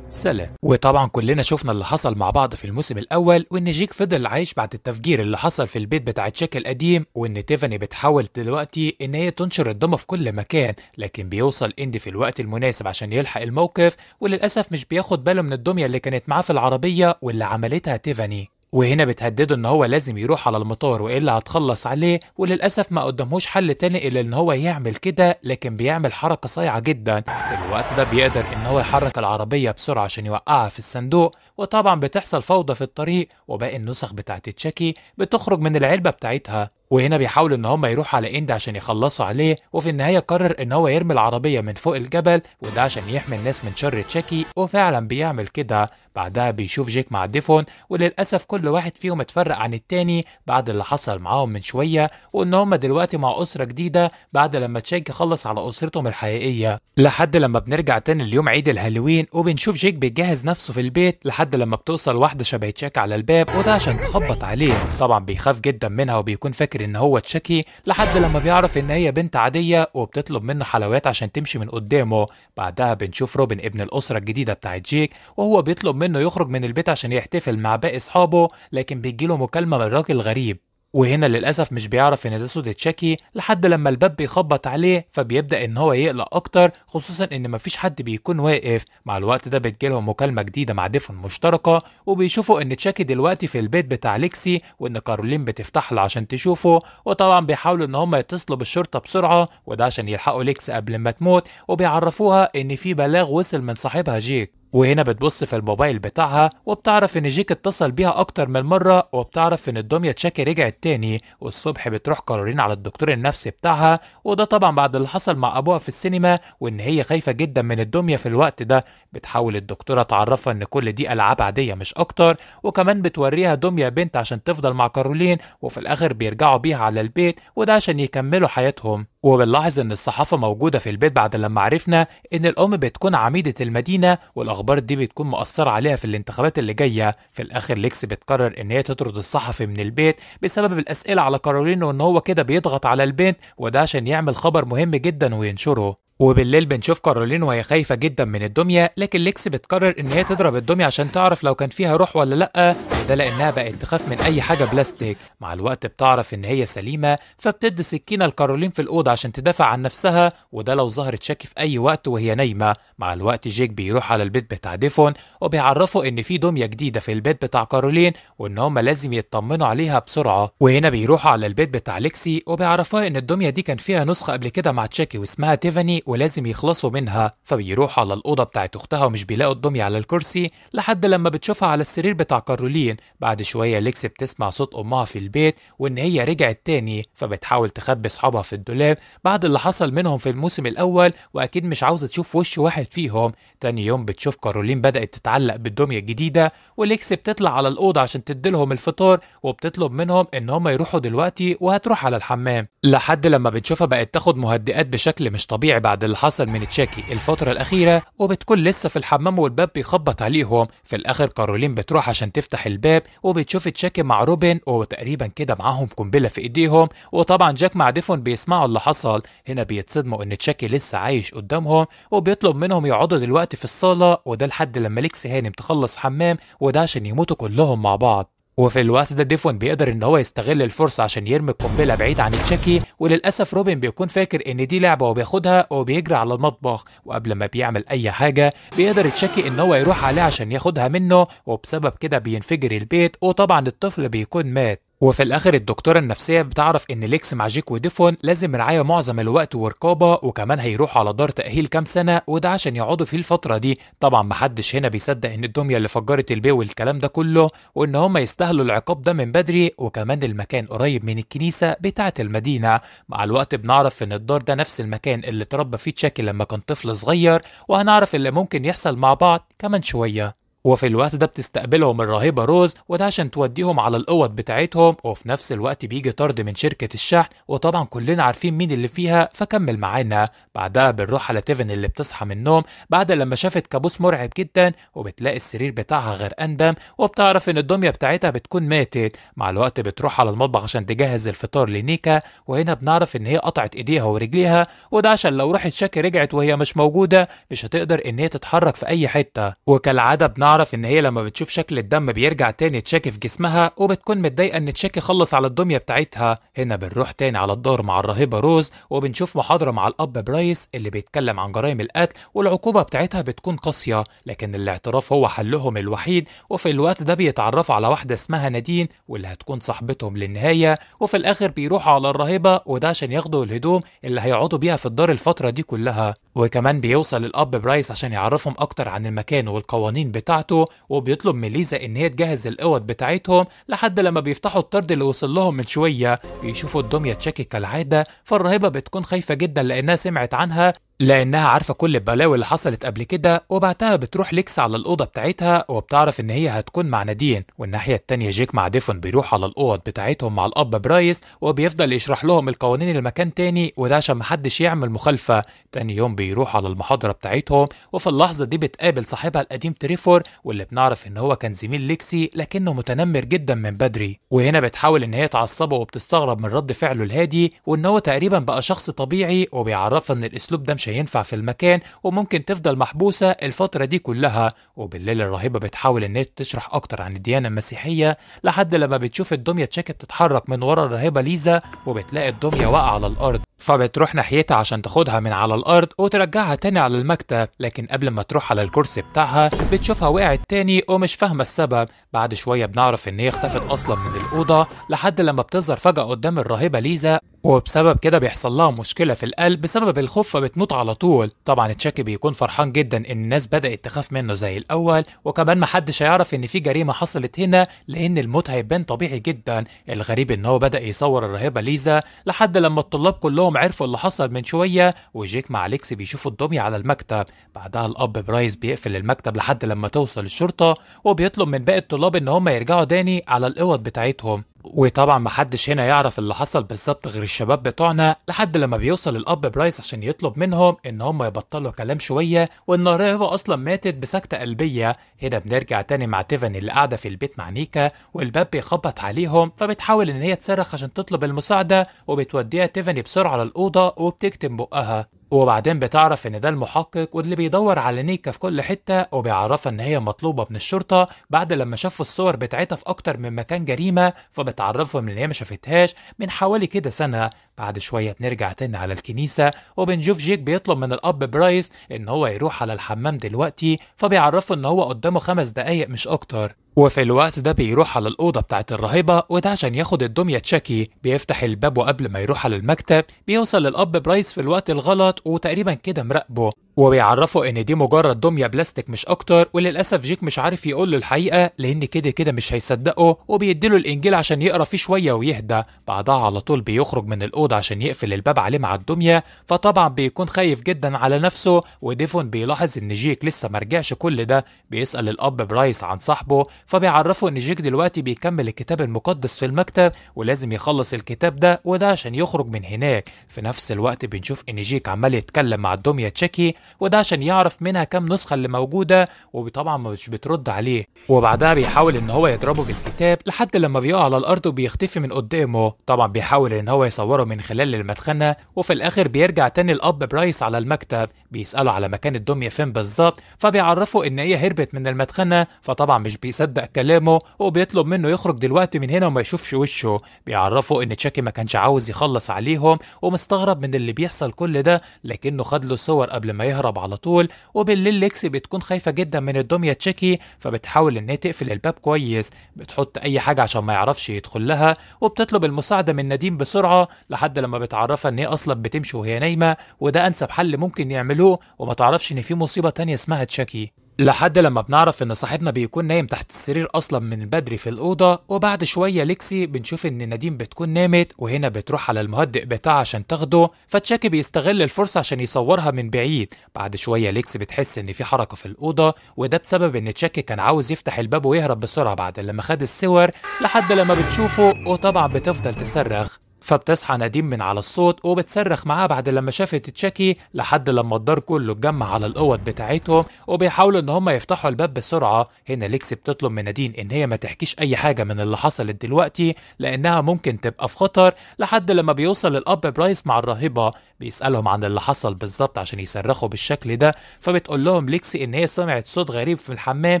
سلام وطبعا كلنا شفنا اللي حصل مع بعض في الموسم الاول وان جيك فضل عايش بعد التفجير اللي حصل في البيت بتاع تشيك القديم وان تيفاني بتحاول دلوقتي ان هي تنشر الدم في كل مكان لكن بيوصل اندي في الوقت المناسب عشان يلحق الموقف وللاسف مش بياخد باله من الدميه اللي كانت معاه في العربيه واللي عملتها تيفاني وهنا بتهدده ان هو لازم يروح على المطار والا هتخلص عليه وللاسف ما قدامهوش حل تاني الا ان هو يعمل كده لكن بيعمل حركه صايعه جدا في الوقت ده بيقدر ان هو يحرك العربيه بسرعه عشان يوقعها في الصندوق وطبعا بتحصل فوضى في الطريق وباقي النسخ بتاعت تشاكي بتخرج من العلبه بتاعتها وهنا بيحاولوا ان هم يروحوا على اندي عشان يخلصوا عليه وفي النهايه قرر ان هو يرمي العربيه من فوق الجبل وده عشان يحمي الناس من شر تشاكي وفعلا بيعمل كده بعدها بيشوف جيك مع ديفون وللاسف كل واحد فيهم اتفرق عن التاني بعد اللي حصل معاهم من شويه وان هم دلوقتي مع اسره جديده بعد لما تشاكي خلص على اسرتهم الحقيقيه لحد لما بنرجع تاني اليوم عيد الهالوين وبنشوف جيك بيجهز نفسه في البيت لحد لما بتوصل واحده شبه تشاكي على الباب وده عشان تخبط عليه طبعا بيخاف جدا منها وبيكون فاكر فاكر ان هو تشكي لحد لما بيعرف ان هي بنت عاديه وبتطلب منه حلويات عشان تمشي من قدامه بعدها بنشوف روبن ابن الاسره الجديده بتاعه جيك وهو بيطلب منه يخرج من البيت عشان يحتفل مع باقي اصحابه لكن بيجيله مكالمه من راجل غريب وهنا للأسف مش بيعرف إن ده صوت تشاكي لحد لما الباب بيخبط عليه فبيبدأ إن هو يقلق أكتر خصوصا إن مفيش حد بيكون واقف مع الوقت ده بتجيلهم مكالمة جديدة مع ديفون مشتركة وبيشوفوا إن تشاكي دلوقتي في البيت بتاع ليكسي وإن كارولين بتفتح له عشان تشوفه وطبعا بيحاولوا إن هم يتصلوا بالشرطة بسرعة وده عشان يلحقوا ليكسي قبل ما تموت وبيعرفوها إن في بلاغ وصل من صاحبها جيك وهنا بتبص في الموبايل بتاعها وبتعرف ان جيك اتصل بيها اكتر من مره وبتعرف ان الدميه تشاكي رجعت تاني والصبح بتروح قرارين على الدكتور النفسي بتاعها وده طبعا بعد اللي حصل مع ابوها في السينما وان هي خايفه جدا من الدميه في الوقت ده بتحاول الدكتوره تعرفها ان كل دي العاب عاديه مش اكتر وكمان بتوريها دميه بنت عشان تفضل مع كارولين وفي الاخر بيرجعوا بيها على البيت وده عشان يكملوا حياتهم وبنلاحظ ان الصحافه موجوده في البيت بعد لما عرفنا ان الام بتكون عميده المدينه الاخبار دي بتكون مأثره عليها في الانتخابات اللي جايه في الاخر ليكس بتقرر ان هي تطرد الصحفي من البيت بسبب الاسئله على كارولين وان هو كده بيضغط على البنت وده عشان يعمل خبر مهم جدا وينشره وبالليل بنشوف كارولين وهي خايفه جدا من الدميه لكن ليكس بتقرر ان هي تضرب الدميه عشان تعرف لو كان فيها روح ولا لا ده لانها بقت تخاف من اي حاجه بلاستيك مع الوقت بتعرف ان هي سليمه فبتدي سكينه لكارولين في الاوضه عشان تدافع عن نفسها وده لو ظهرت شاكي في اي وقت وهي نايمه مع الوقت جيك بيروح على البيت بتاع ديفون وبيعرفه ان في دميه جديده في البيت بتاع كارولين وان هما لازم يطمنوا عليها بسرعه وهنا بيروحوا على البيت بتاع ليكسي وبيعرفوها ان الدميه دي كان فيها نسخه قبل كده مع تشاكي واسمها تيفاني ولازم يخلصوا منها فبيروحوا على الأوضة بتاعت أختها ومش بيلاقوا الدمية على الكرسي لحد لما بتشوفها على السرير بتاع كارولين بعد شوية ليكس بتسمع صوت أمها في البيت وإن هي رجعت تاني فبتحاول تخبي صحابها في الدولاب بعد اللي حصل منهم في الموسم الأول وأكيد مش عاوزة تشوف وش واحد فيهم تاني يوم بتشوف كارولين بدأت تتعلق بالدمية الجديدة وليكس بتطلع على الأوضة عشان تديلهم الفطار وبتطلب منهم إن هم يروحوا دلوقتي وهتروح على الحمام لحد لما بنشوفها بقت تاخد مهدئات بشكل مش طبيعي بعد بعد اللي حصل من تشاكي الفترة الأخيرة وبتكون لسه في الحمام والباب بيخبط عليهم في الآخر كارولين بتروح عشان تفتح الباب وبتشوف تشاكي مع روبن وتقريبا كده معاهم قنبلة في إيديهم وطبعا جاك مع ديفون بيسمعوا اللي حصل هنا بيتصدموا إن تشاكي لسه عايش قدامهم وبيطلب منهم يقعدوا دلوقتي في الصالة وده لحد لما ليكسي هانم تخلص حمام وده عشان يموتوا كلهم مع بعض وفي الوقت ده ديفون بيقدر ان هو يستغل الفرصه عشان يرمي القنبله بعيد عن تشاكي وللاسف روبن بيكون فاكر ان دي لعبه وبياخدها وبيجري على المطبخ وقبل ما بيعمل اي حاجه بيقدر تشاكي ان هو يروح عليه عشان ياخدها منه وبسبب كده بينفجر البيت وطبعا الطفل بيكون مات وفي الاخر الدكتوره النفسيه بتعرف ان ليكس مع جيك وديفون لازم رعايه معظم الوقت ورقابه وكمان هيروحوا على دار تاهيل كام سنه وده عشان يقعدوا فيه الفتره دي طبعا محدش هنا بيصدق ان الدميه اللي فجرت البي والكلام ده كله وان هم يستاهلوا العقاب ده من بدري وكمان المكان قريب من الكنيسه بتاعه المدينه مع الوقت بنعرف ان الدار ده نفس المكان اللي اتربى فيه تشاكي لما كان طفل صغير وهنعرف اللي ممكن يحصل مع بعض كمان شويه وفي الوقت ده بتستقبلهم الراهبة روز وده عشان توديهم على الأوض بتاعتهم وفي نفس الوقت بيجي طرد من شركة الشحن وطبعا كلنا عارفين مين اللي فيها فكمل معانا بعدها بنروح على تيفن اللي بتصحى من النوم بعد لما شافت كابوس مرعب جدا وبتلاقي السرير بتاعها غير أندم وبتعرف إن الدمية بتاعتها بتكون ماتت مع الوقت بتروح على المطبخ عشان تجهز الفطار لنيكا وهنا بنعرف إن هي قطعت إيديها ورجليها وده عشان لو راحت شاكي رجعت وهي مش موجودة مش هتقدر إن هي تتحرك في أي حتة وكالعادة بنعرف نعرف ان هي لما بتشوف شكل الدم بيرجع تاني تشاكي في جسمها وبتكون متضايقه ان تشاكي خلص على الدميه بتاعتها هنا بنروح تاني على الدار مع الرهيبه روز وبنشوف محاضره مع الاب برايس اللي بيتكلم عن جرائم القتل والعقوبه بتاعتها بتكون قاسيه لكن الاعتراف هو حلهم الوحيد وفي الوقت ده بيتعرفوا على واحده اسمها نادين واللي هتكون صاحبتهم للنهايه وفي الاخر بيروحوا على الرهيبه وده عشان ياخدوا الهدوم اللي هيقعدوا بيها في الدار الفتره دي كلها وكمان بيوصل الأب برايس عشان يعرفهم أكتر عن المكان والقوانين بتاعته وبيطلب من ليزا إن هي تجهز القوت بتاعتهم لحد لما بيفتحوا الطرد اللي وصل لهم من شوية بيشوفوا الدمية تشكك كالعادة فالراهبة بتكون خايفة جدا لأنها سمعت عنها لأنها عارفة كل البلاوي اللي حصلت قبل كده وبعدها بتروح ليكس على الأوضة بتاعتها وبتعرف إن هي هتكون مع نادين والناحية التانية جيك مع ديفون بيروح على الأوض بتاعتهم مع الأب برايس وبيفضل يشرح لهم القوانين المكان تاني وده عشان محدش يعمل مخالفة تاني يوم بيروح على المحاضرة بتاعتهم وفي اللحظة دي بتقابل صاحبها القديم تريفور واللي بنعرف إن هو كان زميل ليكسي لكنه متنمر جدا من بدري وهنا بتحاول إن هي تعصبه وبتستغرب من رد فعله الهادي وإن هو تقريبا بقى شخص طبيعي وبيعرفها إن الأسلوب ده مش هينفع في المكان وممكن تفضل محبوسة الفترة دي كلها وبالليل الراهبة بتحاول إن هي تشرح أكتر عن الديانة المسيحية لحد لما بتشوف الدمية تشاكي بتتحرك من ورا الراهبة ليزا وبتلاقي الدمية واقعة على الأرض فبتروح ناحيتها عشان تاخدها من على الأرض وترجعها تاني على المكتب لكن قبل ما تروح على الكرسي بتاعها بتشوفها وقعت تاني ومش فاهمة السبب بعد شوية بنعرف إن هي اختفت أصلا من الأوضة لحد لما بتظهر فجأة قدام الراهبة ليزا وبسبب كده بيحصل لها مشكله في القلب بسبب الخوف فبتموت على طول طبعا تشاكي بيكون فرحان جدا ان الناس بدات تخاف منه زي الاول وكمان محدش هيعرف ان في جريمه حصلت هنا لان الموت هيبان طبيعي جدا الغريب ان هو بدا يصور الرهيبه ليزا لحد لما الطلاب كلهم عرفوا اللي حصل من شويه وجيك مع اليكس بيشوفوا الدميه على المكتب بعدها الاب برايس بيقفل المكتب لحد لما توصل الشرطه وبيطلب من باقي الطلاب ان هم يرجعوا تاني على الاوض بتاعتهم وطبعا محدش هنا يعرف اللي حصل بالظبط غير الشباب بتوعنا لحد لما بيوصل الاب برايس عشان يطلب منهم ان هم يبطلوا كلام شويه وان الراهبه اصلا ماتت بسكته قلبيه هنا بنرجع تاني مع تيفاني اللي قاعده في البيت مع نيكا والباب بيخبط عليهم فبتحاول ان هي تصرخ عشان تطلب المساعده وبتوديها تيفاني بسرعه للاوضه وبتكتم بقها وبعدين بتعرف ان ده المحقق واللي بيدور على نيكا في كل حتة وبيعرفها ان هي مطلوبة من الشرطة بعد لما شافوا الصور بتاعتها في اكتر من مكان جريمة فبتعرفهم ان هي ما شافتهاش من حوالي كده سنة بعد شوية بنرجع تاني على الكنيسة وبنشوف جيك بيطلب من الاب برايس ان هو يروح على الحمام دلوقتي فبيعرفه ان هو قدامه خمس دقايق مش اكتر وفي الوقت ده بيروح على الأوضة بتاعت الراهبة وده عشان ياخد الدمية تشكي بيفتح الباب وقبل ما يروح على المكتب بيوصل للأب برايس في الوقت الغلط وتقريبا كده مراقبه وبيعرفه إن دي مجرد دمية بلاستيك مش أكتر وللأسف جيك مش عارف يقول له الحقيقة لأن كده كده مش هيصدقه وبيديله الإنجيل عشان يقرأ فيه شوية ويهدى بعدها على طول بيخرج من الأوضة عشان يقفل الباب عليه مع الدمية فطبعا بيكون خايف جدا على نفسه وديفون بيلاحظ إن جيك لسه مرجعش كل ده بيسأل الأب برايس عن صاحبه فبيعرفوا ان جيك دلوقتي بيكمل الكتاب المقدس في المكتب ولازم يخلص الكتاب ده وده عشان يخرج من هناك في نفس الوقت بنشوف ان جيك عمال يتكلم مع الدميه تشيكي وده عشان يعرف منها كام نسخه اللي موجوده وطبعا مش بترد عليه وبعدها بيحاول ان هو يضربه بالكتاب لحد لما بيقع على الارض وبيختفي من قدامه طبعا بيحاول ان هو يصوره من خلال المدخنه وفي الاخر بيرجع تاني الاب برايس على المكتب بيسألوا على مكان الدمية فين بالظبط فبيعرفوا إن هي هربت من المدخنة فطبعا مش بيصدق كلامه وبيطلب منه يخرج دلوقتي من هنا وما يشوفش وشه بيعرفوا إن تشاكي ما كانش عاوز يخلص عليهم ومستغرب من اللي بيحصل كل ده لكنه خد له صور قبل ما يهرب على طول وبالليل ليكسي بتكون خايفة جدا من الدمية تشاكي فبتحاول إن هي تقفل الباب كويس بتحط أي حاجة عشان ما يعرفش يدخل لها وبتطلب المساعدة من نديم بسرعة لحد لما بتعرفها إن هي أصلا بتمشي وهي نايمة وده أنسب حل ممكن يعمله له وما تعرفش ان في مصيبه تانية اسمها تشاكي لحد لما بنعرف ان صاحبنا بيكون نايم تحت السرير اصلا من بدري في الاوضه وبعد شويه ليكسي بنشوف ان نديم بتكون نامت وهنا بتروح على المهدئ بتاعها عشان تاخده فتشاكي بيستغل الفرصه عشان يصورها من بعيد بعد شويه ليكسي بتحس ان في حركه في الاوضه وده بسبب ان تشاكي كان عاوز يفتح الباب ويهرب بسرعه بعد لما خد الصور لحد لما بتشوفه وطبعا بتفضل تصرخ فبتصحى نديم من على الصوت وبتصرخ معاه بعد لما شافت تشاكي لحد لما الدار كله اتجمع على الاوض بتاعتهم وبيحاولوا ان هم يفتحوا الباب بسرعه هنا ليكس بتطلب من نادين ان هي ما تحكيش اي حاجه من اللي حصلت دلوقتي لانها ممكن تبقى في خطر لحد لما بيوصل الاب برايس مع الراهبه بيسالهم عن اللي حصل بالظبط عشان يصرخوا بالشكل ده فبتقول لهم ليكسي ان هي سمعت صوت غريب في الحمام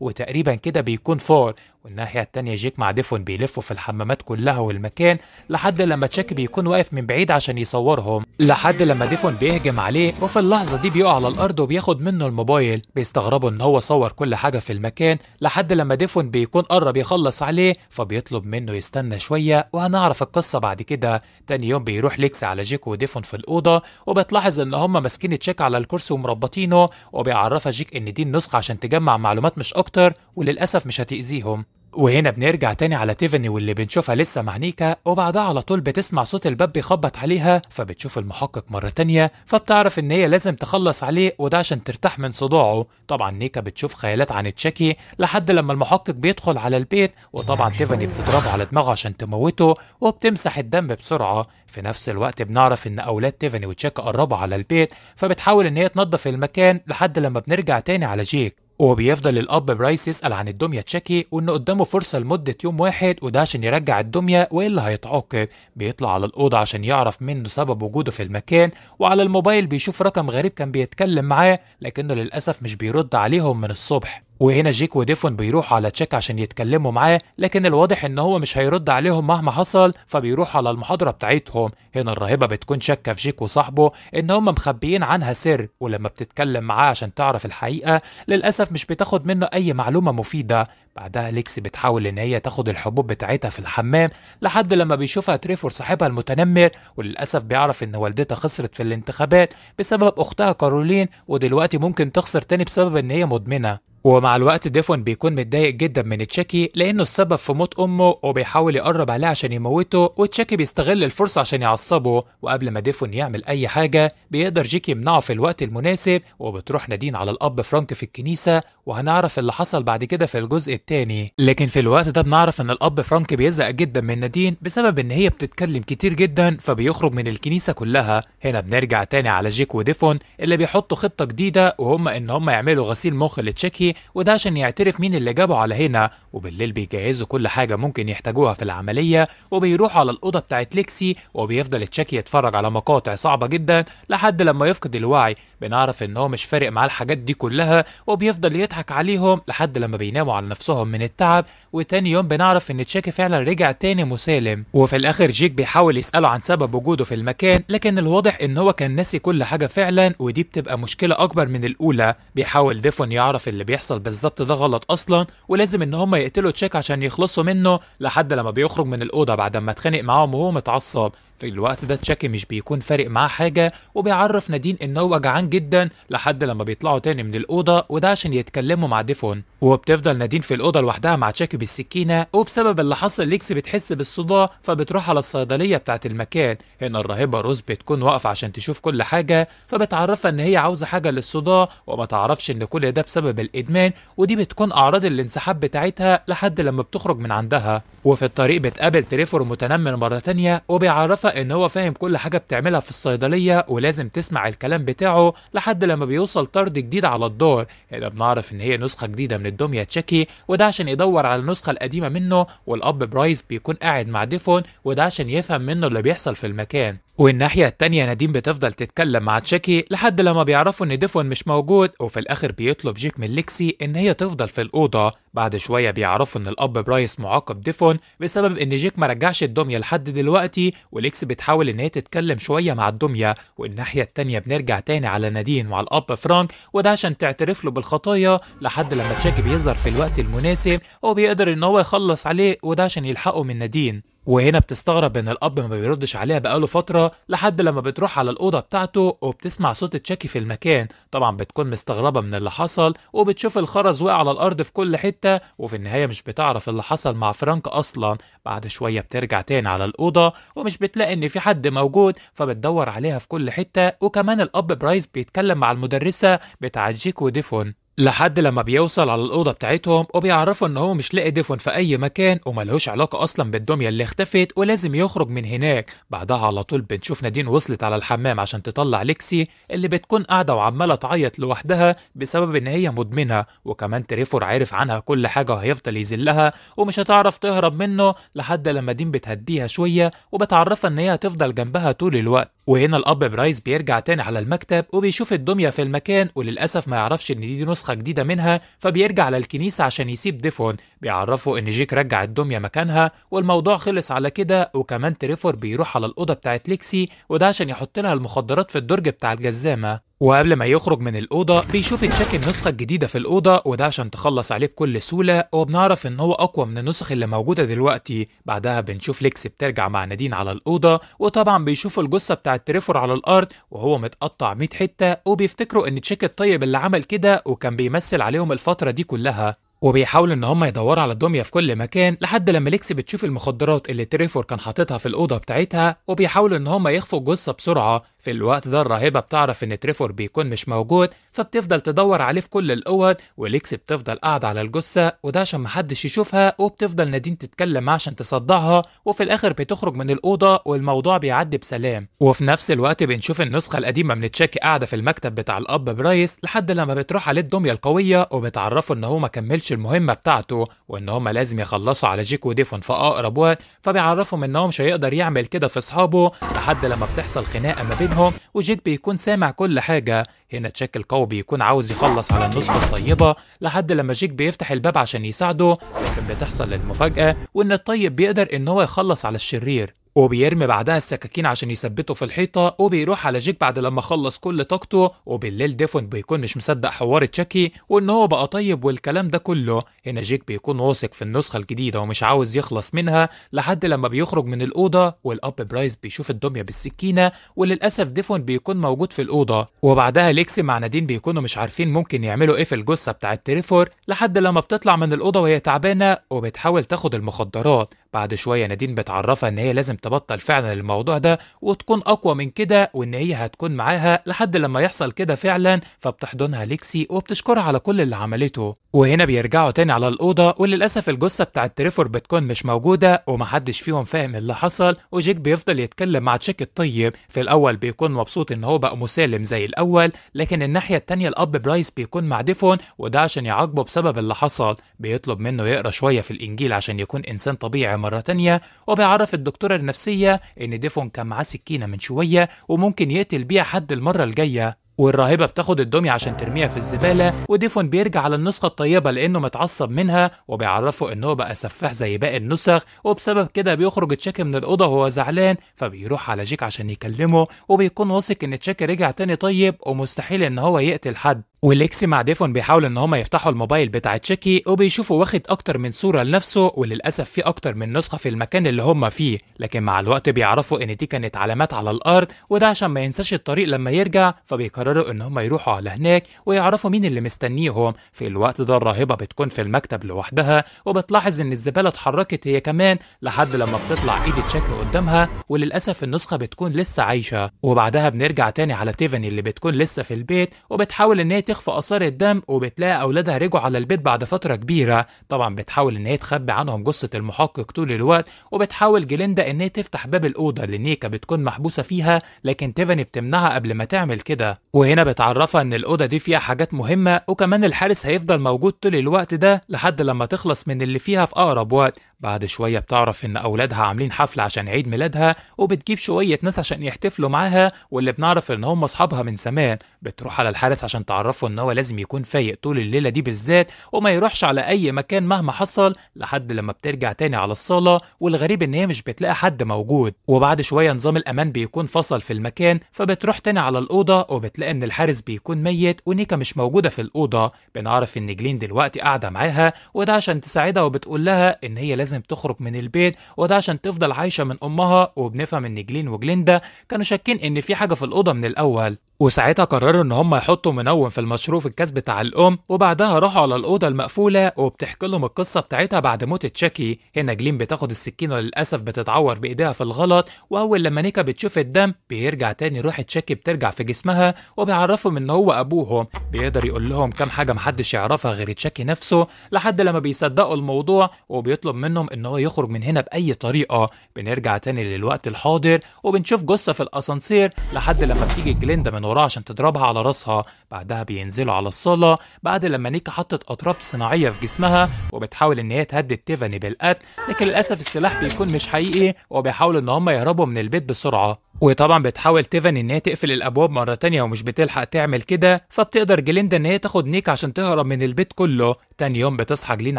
وتقريبا كده بيكون فار والناحية التانية جيك مع ديفون بيلفوا في الحمامات كلها والمكان لحد لما تشاك بيكون واقف من بعيد عشان يصورهم لحد لما ديفون بيهجم عليه وفي اللحظة دي بيقع على الأرض وبياخد منه الموبايل بيستغربوا إن هو صور كل حاجة في المكان لحد لما ديفون بيكون قرب يخلص عليه فبيطلب منه يستنى شوية وهنعرف القصة بعد كده تاني يوم بيروح ليكس على جيك وديفون في الأوضة وبتلاحظ إن هما ماسكين تشيك على الكرسي ومربطينه وبيعرفها جيك إن دي النسخة عشان تجمع معلومات مش أكتر وللأسف مش هتأذيهم وهنا بنرجع تاني على تيفاني واللي بنشوفها لسه مع نيكا وبعدها على طول بتسمع صوت الباب بيخبط عليها فبتشوف المحقق مرة تانية فبتعرف ان هي لازم تخلص عليه وده عشان ترتاح من صداعه طبعا نيكا بتشوف خيالات عن تشاكي لحد لما المحقق بيدخل على البيت وطبعا طيب. تيفاني بتضربه على دماغه عشان تموته وبتمسح الدم بسرعة في نفس الوقت بنعرف ان اولاد تيفاني وتشاكي قربوا على البيت فبتحاول ان هي تنظف المكان لحد لما بنرجع تاني على جيك وبيفضل الأب برايس يسأل عن الدمية تشيكي وإنه قدامه فرصة لمدة يوم واحد وده عشان يرجع الدمية وإلا هيتعاقب بيطلع على الأوضة عشان يعرف منه سبب وجوده في المكان وعلى الموبايل بيشوف رقم غريب كان بيتكلم معاه لكنه للأسف مش بيرد عليهم من الصبح وهنا جيك وديفون بيروحوا على تشيك عشان يتكلموا معاه لكن الواضح ان هو مش هيرد عليهم مهما حصل فبيروحوا على المحاضره بتاعتهم هنا الراهبه بتكون شاكه في جيك وصاحبه ان هم مخبيين عنها سر ولما بتتكلم معاه عشان تعرف الحقيقه للاسف مش بتاخد منه اي معلومه مفيده بعدها ليكس بتحاول إن هي تاخد الحبوب بتاعتها في الحمام لحد لما بيشوفها تريفور صاحبها المتنمر وللأسف بيعرف إن والدتها خسرت في الانتخابات بسبب أختها كارولين ودلوقتي ممكن تخسر تاني بسبب إن هي مدمنة ومع الوقت ديفون بيكون متضايق جدا من تشاكي لانه السبب في موت امه وبيحاول يقرب عليه عشان يموته وتشاكي بيستغل الفرصه عشان يعصبه وقبل ما ديفون يعمل اي حاجه بيقدر جيكي يمنعه في الوقت المناسب وبتروح نادين على الاب فرانك في الكنيسه وهنعرف اللي حصل بعد كده في الجزء التاني لكن في الوقت ده بنعرف ان الاب فرانك بيزهق جدا من نادين بسبب ان هي بتتكلم كتير جدا فبيخرج من الكنيسه كلها هنا بنرجع تاني على جيك وديفون اللي بيحطوا خطه جديده وهم ان هم يعملوا غسيل مخ لتشيكي وده عشان يعترف مين اللي جابه على هنا وبالليل بيجهزوا كل حاجه ممكن يحتاجوها في العمليه وبيروحوا على الاوضه بتاعت ليكسي وبيفضل تشيكي يتفرج على مقاطع صعبه جدا لحد لما يفقد الوعي بنعرف ان هو مش فارق معاه الحاجات دي كلها وبيفضل يضحك عليهم لحد لما بيناموا على نفسهم نفسهم من التعب وتاني يوم بنعرف ان تشاكي فعلا رجع تاني مسالم وفي الاخر جيك بيحاول يساله عن سبب وجوده في المكان لكن الواضح ان هو كان ناسي كل حاجه فعلا ودي بتبقى مشكله اكبر من الاولى بيحاول ديفون يعرف اللي بيحصل بالظبط ده غلط اصلا ولازم ان هم يقتلوا تشاك عشان يخلصوا منه لحد لما بيخرج من الاوضه بعد ما اتخانق معاهم وهو متعصب في الوقت ده تشاكي مش بيكون فارق معاه حاجه وبيعرف نادين ان هو جعان جدا لحد لما بيطلعوا تاني من الاوضه وده عشان يتكلموا مع ديفون وبتفضل نادين في الاوضه لوحدها مع تشاكي بالسكينه وبسبب اللي حصل ليكس بتحس بالصداع فبتروح على الصيدليه بتاعه المكان هنا الرهيبه روز بتكون واقفه عشان تشوف كل حاجه فبتعرفها ان هي عاوزه حاجه للصداع وما تعرفش ان كل ده بسبب الادمان ودي بتكون اعراض الانسحاب بتاعتها لحد لما بتخرج من عندها وفي الطريق بتقابل تريفور متنمر مره تانيه وبيعرف بالإضافة إن هو فاهم كل حاجة بتعملها في الصيدلية ولازم تسمع الكلام بتاعه لحد لما بيوصل طرد جديد على الدور هنا بنعرف إن هي نسخة جديدة من الدمية تشيكي وده عشان يدور على النسخة القديمة منه والأب برايس بيكون قاعد مع ديفون وده عشان يفهم منه اللي بيحصل في المكان والناحية التانية نديم بتفضل تتكلم مع تشيكي لحد لما بيعرفوا إن ديفون مش موجود وفي الآخر بيطلب جيك من ليكسي إن هي تفضل في الأوضة بعد شوية بيعرفوا إن الأب برايس معاقب ديفون بسبب إن جيك ما رجعش الدمية لحد دلوقتي وليكسي بتحاول إن هي تتكلم شوية مع الدمية والناحية التانية بنرجع تاني على نادين وعلى الأب فرانك وده عشان تعترف له بالخطايا لحد لما تشيكي بيظهر في الوقت المناسب وبيقدر إن هو يخلص عليه وده عشان يلحقه من نادين وهنا بتستغرب ان الاب ما بيردش عليها بقاله فتره لحد لما بتروح على الاوضه بتاعته وبتسمع صوت تشاكي في المكان طبعا بتكون مستغربه من اللي حصل وبتشوف الخرز واقع على الارض في كل حته وفي النهايه مش بتعرف اللي حصل مع فرانك اصلا بعد شويه بترجع تاني على الاوضه ومش بتلاقي ان في حد موجود فبتدور عليها في كل حته وكمان الاب برايس بيتكلم مع المدرسه بتاعه جيكو ديفون لحد لما بيوصل على الأوضة بتاعتهم وبيعرفوا إن هو مش لاقي دفن في أي مكان وملهوش علاقة أصلا بالدمية اللي اختفت ولازم يخرج من هناك بعدها على طول بنشوف نادين وصلت على الحمام عشان تطلع ليكسي اللي بتكون قاعدة وعمالة تعيط لوحدها بسبب إن هي مدمنة وكمان تريفور عارف عنها كل حاجة وهيفضل يذلها ومش هتعرف تهرب منه لحد لما دين بتهديها شوية وبتعرفها إن هي هتفضل جنبها طول الوقت وهنا الأب برايس بيرجع تاني على المكتب وبيشوف الدمية في المكان وللأسف ما يعرفش إن دي نسخة نسخة جديدة منها فبيرجع للكنيسة عشان يسيب ديفون بيعرفه إن جيك رجع الدمية مكانها والموضوع خلص على كده وكمان تريفور بيروح على الأوضة بتاعت ليكسي وده عشان يحط لها المخدرات في الدرج بتاع الجزامة وقبل ما يخرج من الأوضة بيشوف تشيك النسخة الجديدة في الأوضة وده عشان تخلص عليه بكل سهولة وبنعرف إن هو أقوى من النسخ اللي موجودة دلوقتي بعدها بنشوف ليكس بترجع مع نادين على الأوضة وطبعا بيشوفوا الجثة بتاعة تريفور على الأرض وهو متقطع 100 حتة وبيفتكروا إن تشيك الطيب اللي عمل كده وكان بيمثل عليهم الفترة دي كلها وبيحاولوا ان هم يدوروا على الدميه في كل مكان لحد لما ليكس بتشوف المخدرات اللي تريفور كان حاططها في الاوضه بتاعتها وبيحاولوا ان هم يخفوا الجثه بسرعه في الوقت ده الراهبه بتعرف ان تريفور بيكون مش موجود فبتفضل تدور عليه في كل الاوض وليكس بتفضل قاعده على الجثه وده عشان محدش يشوفها وبتفضل نادين تتكلم معاه عشان تصدعها وفي الاخر بتخرج من الاوضه والموضوع بيعدي بسلام وفي نفس الوقت بنشوف النسخه القديمه من تشاكي قاعده في المكتب بتاع الاب برايس لحد لما بتروح عليه الدميه القويه وبتعرفه ان هو ما كملش المهمه بتاعته وان هم لازم يخلصوا على جيك وديفون في اقرب وقت فبيعرفهم ان هو مش هيقدر يعمل كده في اصحابه لحد لما بتحصل خناقه ما بينهم وجيك بيكون سامع كل حاجه هنا تشيك القوي بيكون عاوز يخلص على النسخة الطيبة لحد لما جيك بيفتح الباب عشان يساعده لكن بتحصل المفاجأة وإن الطيب بيقدر إن هو يخلص على الشرير وبيرمي بعدها السكاكين عشان يثبته في الحيطه وبيروح على جيك بعد لما خلص كل طاقته وبالليل ديفون بيكون مش مصدق حوار تشاكي وان هو بقى طيب والكلام ده كله هنا جيك بيكون واثق في النسخه الجديده ومش عاوز يخلص منها لحد لما بيخرج من الاوضه والاب برايس بيشوف الدميه بالسكينه وللاسف ديفون بيكون موجود في الاوضه وبعدها ليكسي مع نادين بيكونوا مش عارفين ممكن يعملوا ايه في الجثه بتاعت تريفور لحد لما بتطلع من الاوضه وهي تعبانه وبتحاول تاخد المخدرات بعد شوية نادين بتعرفها إن هي لازم تبطل فعلا الموضوع ده وتكون أقوى من كده وإن هي هتكون معاها لحد لما يحصل كده فعلا فبتحضنها ليكسي وبتشكرها على كل اللي عملته وهنا بيرجعوا تاني على الأوضة وللأسف الجثة بتاعت تريفور بتكون مش موجودة ومحدش فيهم فاهم اللي حصل وجيك بيفضل يتكلم مع تشيك الطيب في الأول بيكون مبسوط إن هو بقى مسالم زي الأول لكن الناحية التانية الأب برايس بيكون مع ديفون وده عشان يعاقبه بسبب اللي حصل بيطلب منه يقرأ شوية في الإنجيل عشان يكون إنسان طبيعي مرة تانية وبيعرف الدكتورة النفسية إن ديفون كان معاه سكينة من شوية وممكن يقتل بيها حد المرة الجاية والراهبة بتاخد الدمية عشان ترميها في الزبالة وديفون بيرجع للنسخة الطيبة لأنه متعصب منها وبيعرفه إنه بقى سفاح زي باقي النسخ وبسبب كده بيخرج تشاكي من الأوضة وهو زعلان فبيروح على جيك عشان يكلمه وبيكون واثق إن تشاكي رجع تاني طيب ومستحيل إن هو يقتل حد والاكس مع ديفون بيحاولوا ان هما يفتحوا الموبايل بتاع تشيكي وبيشوفوا واخد اكتر من صوره لنفسه وللاسف في اكتر من نسخه في المكان اللي هما فيه لكن مع الوقت بيعرفوا ان دي كانت علامات على الارض وده عشان ما ينساش الطريق لما يرجع فبيقرروا ان هما يروحوا على هناك ويعرفوا مين اللي مستنيهم في الوقت ده الراهبه بتكون في المكتب لوحدها وبتلاحظ ان الزباله اتحركت هي كمان لحد لما بتطلع ايد تشيكي قدامها وللاسف النسخه بتكون لسه عايشه وبعدها بنرجع تاني على تيفاني اللي بتكون لسه في البيت وبتحاول ان هي بتخفى آثار الدم وبتلاقي أولادها رجعوا على البيت بعد فترة كبيرة طبعا بتحاول إن هي تخبي عنهم جثة المحقق طول الوقت وبتحاول جليندا إن هي تفتح باب الأوضة اللي نيكا بتكون محبوسة فيها لكن تيفاني بتمنعها قبل ما تعمل كده وهنا بتعرفها إن الأوضة دي فيها حاجات مهمة وكمان الحارس هيفضل موجود طول الوقت ده لحد لما تخلص من اللي فيها في أقرب وقت بعد شوية بتعرف إن أولادها عاملين حفلة عشان عيد ميلادها وبتجيب شوية ناس عشان يحتفلوا معاها واللي بنعرف إن هم أصحابها من زمان بتروح على الحارس عشان تعرفه إن هو لازم يكون فايق طول الليلة دي بالذات وما يروحش على أي مكان مهما حصل لحد لما بترجع تاني على الصالة والغريب إن هي مش بتلاقي حد موجود وبعد شوية نظام الأمان بيكون فصل في المكان فبتروح تاني على الأوضة وبتلاقي إن الحارس بيكون ميت ونيكا مش موجودة في الأوضة بنعرف إن جلين دلوقتي قاعدة معاها وده عشان تساعدها وبتقول لها إن هي لازم تخرج من البيت وده عشان تفضل عايشه من امها وبنفهم ان جلين وجليندا كانوا شاكين ان في حاجه في الاوضه من الاول وساعتها قرروا ان هم يحطوا منوم في المشروب في الكاس بتاع الام وبعدها راحوا على الاوضه المقفوله وبتحكي لهم القصه بتاعتها بعد موت تشاكي هنا جلين بتاخد السكينه للاسف بتتعور بايديها في الغلط واول لما نيكا بتشوف الدم بيرجع تاني روح تشاكي بترجع في جسمها وبيعرفهم ان هو ابوهم بيقدر يقول لهم كام حاجه محدش يعرفها غير تشاكي نفسه لحد لما بيصدقوا الموضوع وبيطلب منهم ان هو يخرج من هنا باي طريقه بنرجع تاني للوقت الحاضر وبنشوف جثه في الاسانسير لحد لما بتيجي جليندا من من وراها عشان تضربها على راسها بعدها بينزلوا على الصاله بعد لما نيكا حطت اطراف صناعيه في جسمها وبتحاول ان هي تهدد تيفاني بالقتل لكن للاسف السلاح بيكون مش حقيقي وبيحاولوا ان هم يهربوا من البيت بسرعه وطبعا بتحاول تيفاني ان هي تقفل الابواب مره تانية ومش بتلحق تعمل كده فبتقدر جليندا ان هي تاخد نيك عشان تهرب من البيت كله تاني يوم بتصحى جلين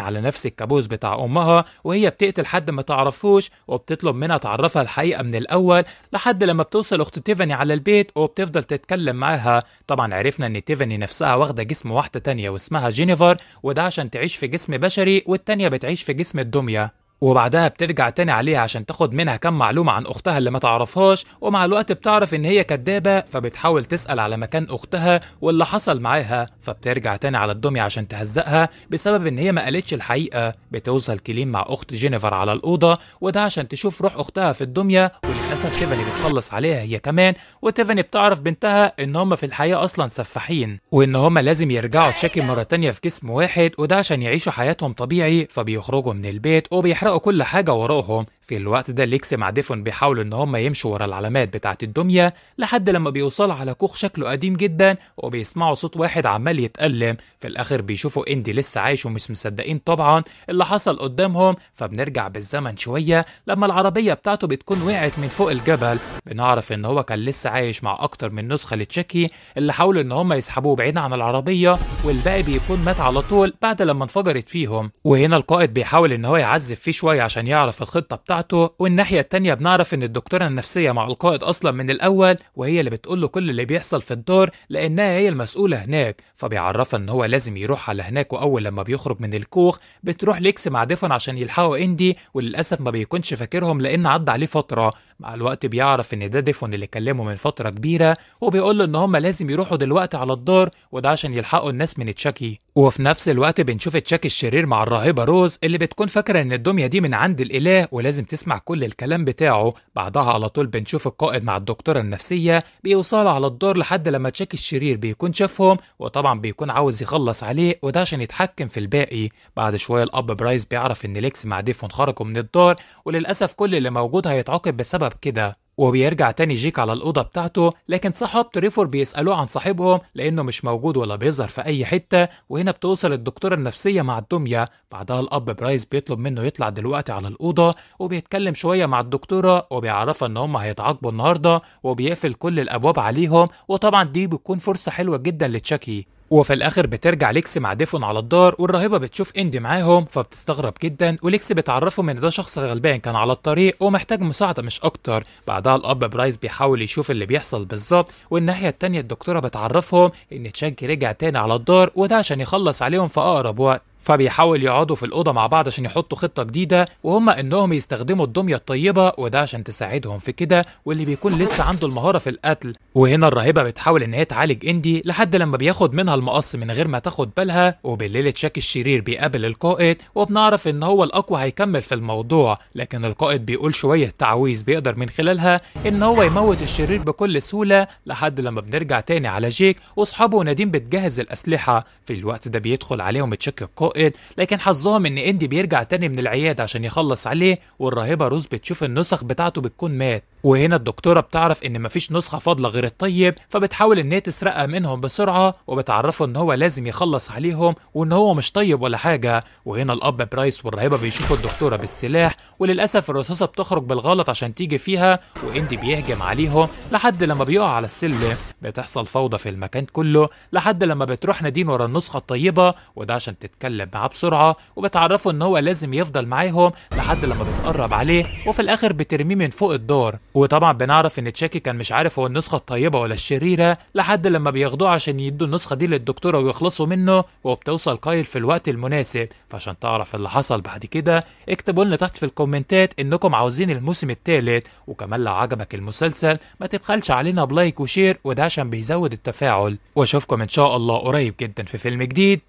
على نفس الكابوس بتاع امها وهي بتقتل حد ما تعرفوش وبتطلب منها تعرفها الحقيقه من الاول لحد لما بتوصل اخت تيفاني على البيت وبتفضل تتكلم معاها طبعا عرفنا ان تيفاني نفسها واخده جسم واحده تانية واسمها جينيفر وده عشان تعيش في جسم بشري والتانية بتعيش في جسم الدميه وبعدها بترجع تاني عليها عشان تاخد منها كام معلومة عن أختها اللي ما تعرفهاش ومع الوقت بتعرف إن هي كدابة فبتحاول تسأل على مكان أختها واللي حصل معاها فبترجع تاني على الدمية عشان تهزقها بسبب إن هي ما قالتش الحقيقة بتوصل كليم مع أخت جينيفر على الأوضة وده عشان تشوف روح أختها في الدمية وللأسف تيفاني بتخلص عليها هي كمان وتيفاني بتعرف بنتها إن هما في الحقيقة أصلا سفاحين وإن هما لازم يرجعوا تشاكي مرة تانية في جسم واحد وده عشان يعيشوا حياتهم طبيعي فبيخرجوا من البيت وبيحرقوا بيحرقوا كل حاجة وراهم في الوقت ده ليكس مع ديفون بيحاولوا إن هم يمشوا ورا العلامات بتاعة الدمية لحد لما بيوصلوا على كوخ شكله قديم جدا وبيسمعوا صوت واحد عمال يتألم في الآخر بيشوفوا إندي لسه عايش ومش مصدقين طبعا اللي حصل قدامهم فبنرجع بالزمن شوية لما العربية بتاعته بتكون وقعت من فوق الجبل بنعرف إن هو كان لسه عايش مع أكتر من نسخة لتشيكي اللي حاولوا إن هم يسحبوه بعيد عن العربية والباقي بيكون مات على طول بعد لما انفجرت فيهم وهنا القائد بيحاول إن هو يعذب في شوي عشان يعرف الخطة بتاعته والناحية التانية بنعرف إن الدكتورة النفسية مع القائد أصلا من الأول وهي اللي بتقول له كل اللي بيحصل في الدار لأنها هي المسؤولة هناك فبيعرفها إن هو لازم يروح على هناك وأول لما بيخرج من الكوخ بتروح ليكس مع ديفون عشان يلحقوا إندي وللأسف ما بيكونش فاكرهم لأن عدى عليه فترة مع الوقت بيعرف إن ده ديفون اللي كلمه من فترة كبيرة وبيقول له إن هم لازم يروحوا دلوقتي على الدار وده عشان يلحقوا الناس من تشاكي وفي نفس الوقت بنشوف تشاكي الشرير مع الراهبة روز اللي بتكون فاكرة إن الدمية دي من عند الإله ولازم تسمع كل الكلام بتاعه بعدها على طول بنشوف القائد مع الدكتورة النفسية بيوصل على الدور لحد لما تشيك الشرير بيكون شافهم وطبعا بيكون عاوز يخلص عليه وده عشان يتحكم في الباقي بعد شوية الأب برايس بيعرف إن ليكس مع ديفون خرجوا من الدار وللأسف كل اللي موجود هيتعاقب بسبب كده وبيرجع تاني جيك على الأوضة بتاعته لكن صحاب تريفور بيسألوه عن صاحبهم لأنه مش موجود ولا بيظهر في أي حتة وهنا بتوصل الدكتورة النفسية مع الدمية بعدها الأب برايس بيطلب منه يطلع دلوقتي على الأوضة وبيتكلم شوية مع الدكتورة وبيعرفها إن هم هيتعاقبوا النهاردة وبيقفل كل الأبواب عليهم وطبعا دي بتكون فرصة حلوة جدا لتشاكي وفي الاخر بترجع ليكس مع ديفون على الدار والراهبه بتشوف اندي معاهم فبتستغرب جدا وليكس بتعرفهم ان ده شخص غلبان كان على الطريق ومحتاج مساعده مش اكتر بعدها الاب برايس بيحاول يشوف اللي بيحصل بالظبط والناحيه التانيه الدكتوره بتعرفهم ان تشانك رجع تاني على الدار وده عشان يخلص عليهم في اقرب وقت فبيحاول يقعدوا في الأوضة مع بعض عشان يحطوا خطة جديدة وهم إنهم يستخدموا الدمية الطيبة وده عشان تساعدهم في كده واللي بيكون لسه عنده المهارة في القتل وهنا الراهبة بتحاول إن هي تعالج إندي لحد لما بياخد منها المقص من غير ما تاخد بالها وبالليل تشاك الشرير بيقابل القائد وبنعرف إن هو الأقوى هيكمل في الموضوع لكن القائد بيقول شوية تعويذ بيقدر من خلالها إن هو يموت الشرير بكل سهولة لحد لما بنرجع تاني على جيك وأصحابه ونادين بتجهز الأسلحة في الوقت ده بيدخل عليهم تشاك فقد لكن حظهم ان اندي بيرجع تاني من العياده عشان يخلص عليه والراهبه روز بتشوف النسخ بتاعته بتكون مات وهنا الدكتوره بتعرف ان مفيش نسخه فاضله غير الطيب فبتحاول ان هي تسرقها منهم بسرعه وبتعرفه ان هو لازم يخلص عليهم وان هو مش طيب ولا حاجه وهنا الاب برايس والراهبه بيشوفوا الدكتوره بالسلاح وللاسف الرصاصه بتخرج بالغلط عشان تيجي فيها واندي بيهجم عليهم لحد لما بيقع على السلم بتحصل فوضى في المكان كله لحد لما بتروح نادين ورا النسخه الطيبه وده عشان تتكلم بيتكلم معاه بسرعه وبتعرفه ان هو لازم يفضل معاهم لحد لما بتقرب عليه وفي الاخر بترميه من فوق الدار وطبعا بنعرف ان تشاكي كان مش عارف هو النسخه الطيبه ولا الشريره لحد لما بياخدوه عشان يدوا النسخه دي للدكتوره ويخلصوا منه وبتوصل كايل في الوقت المناسب فعشان تعرف اللي حصل بعد كده اكتبوا لنا تحت في الكومنتات انكم عاوزين الموسم الثالث وكمان لو عجبك المسلسل ما تبخلش علينا بلايك وشير وده عشان بيزود التفاعل واشوفكم ان شاء الله قريب جدا في فيلم جديد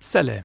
سلام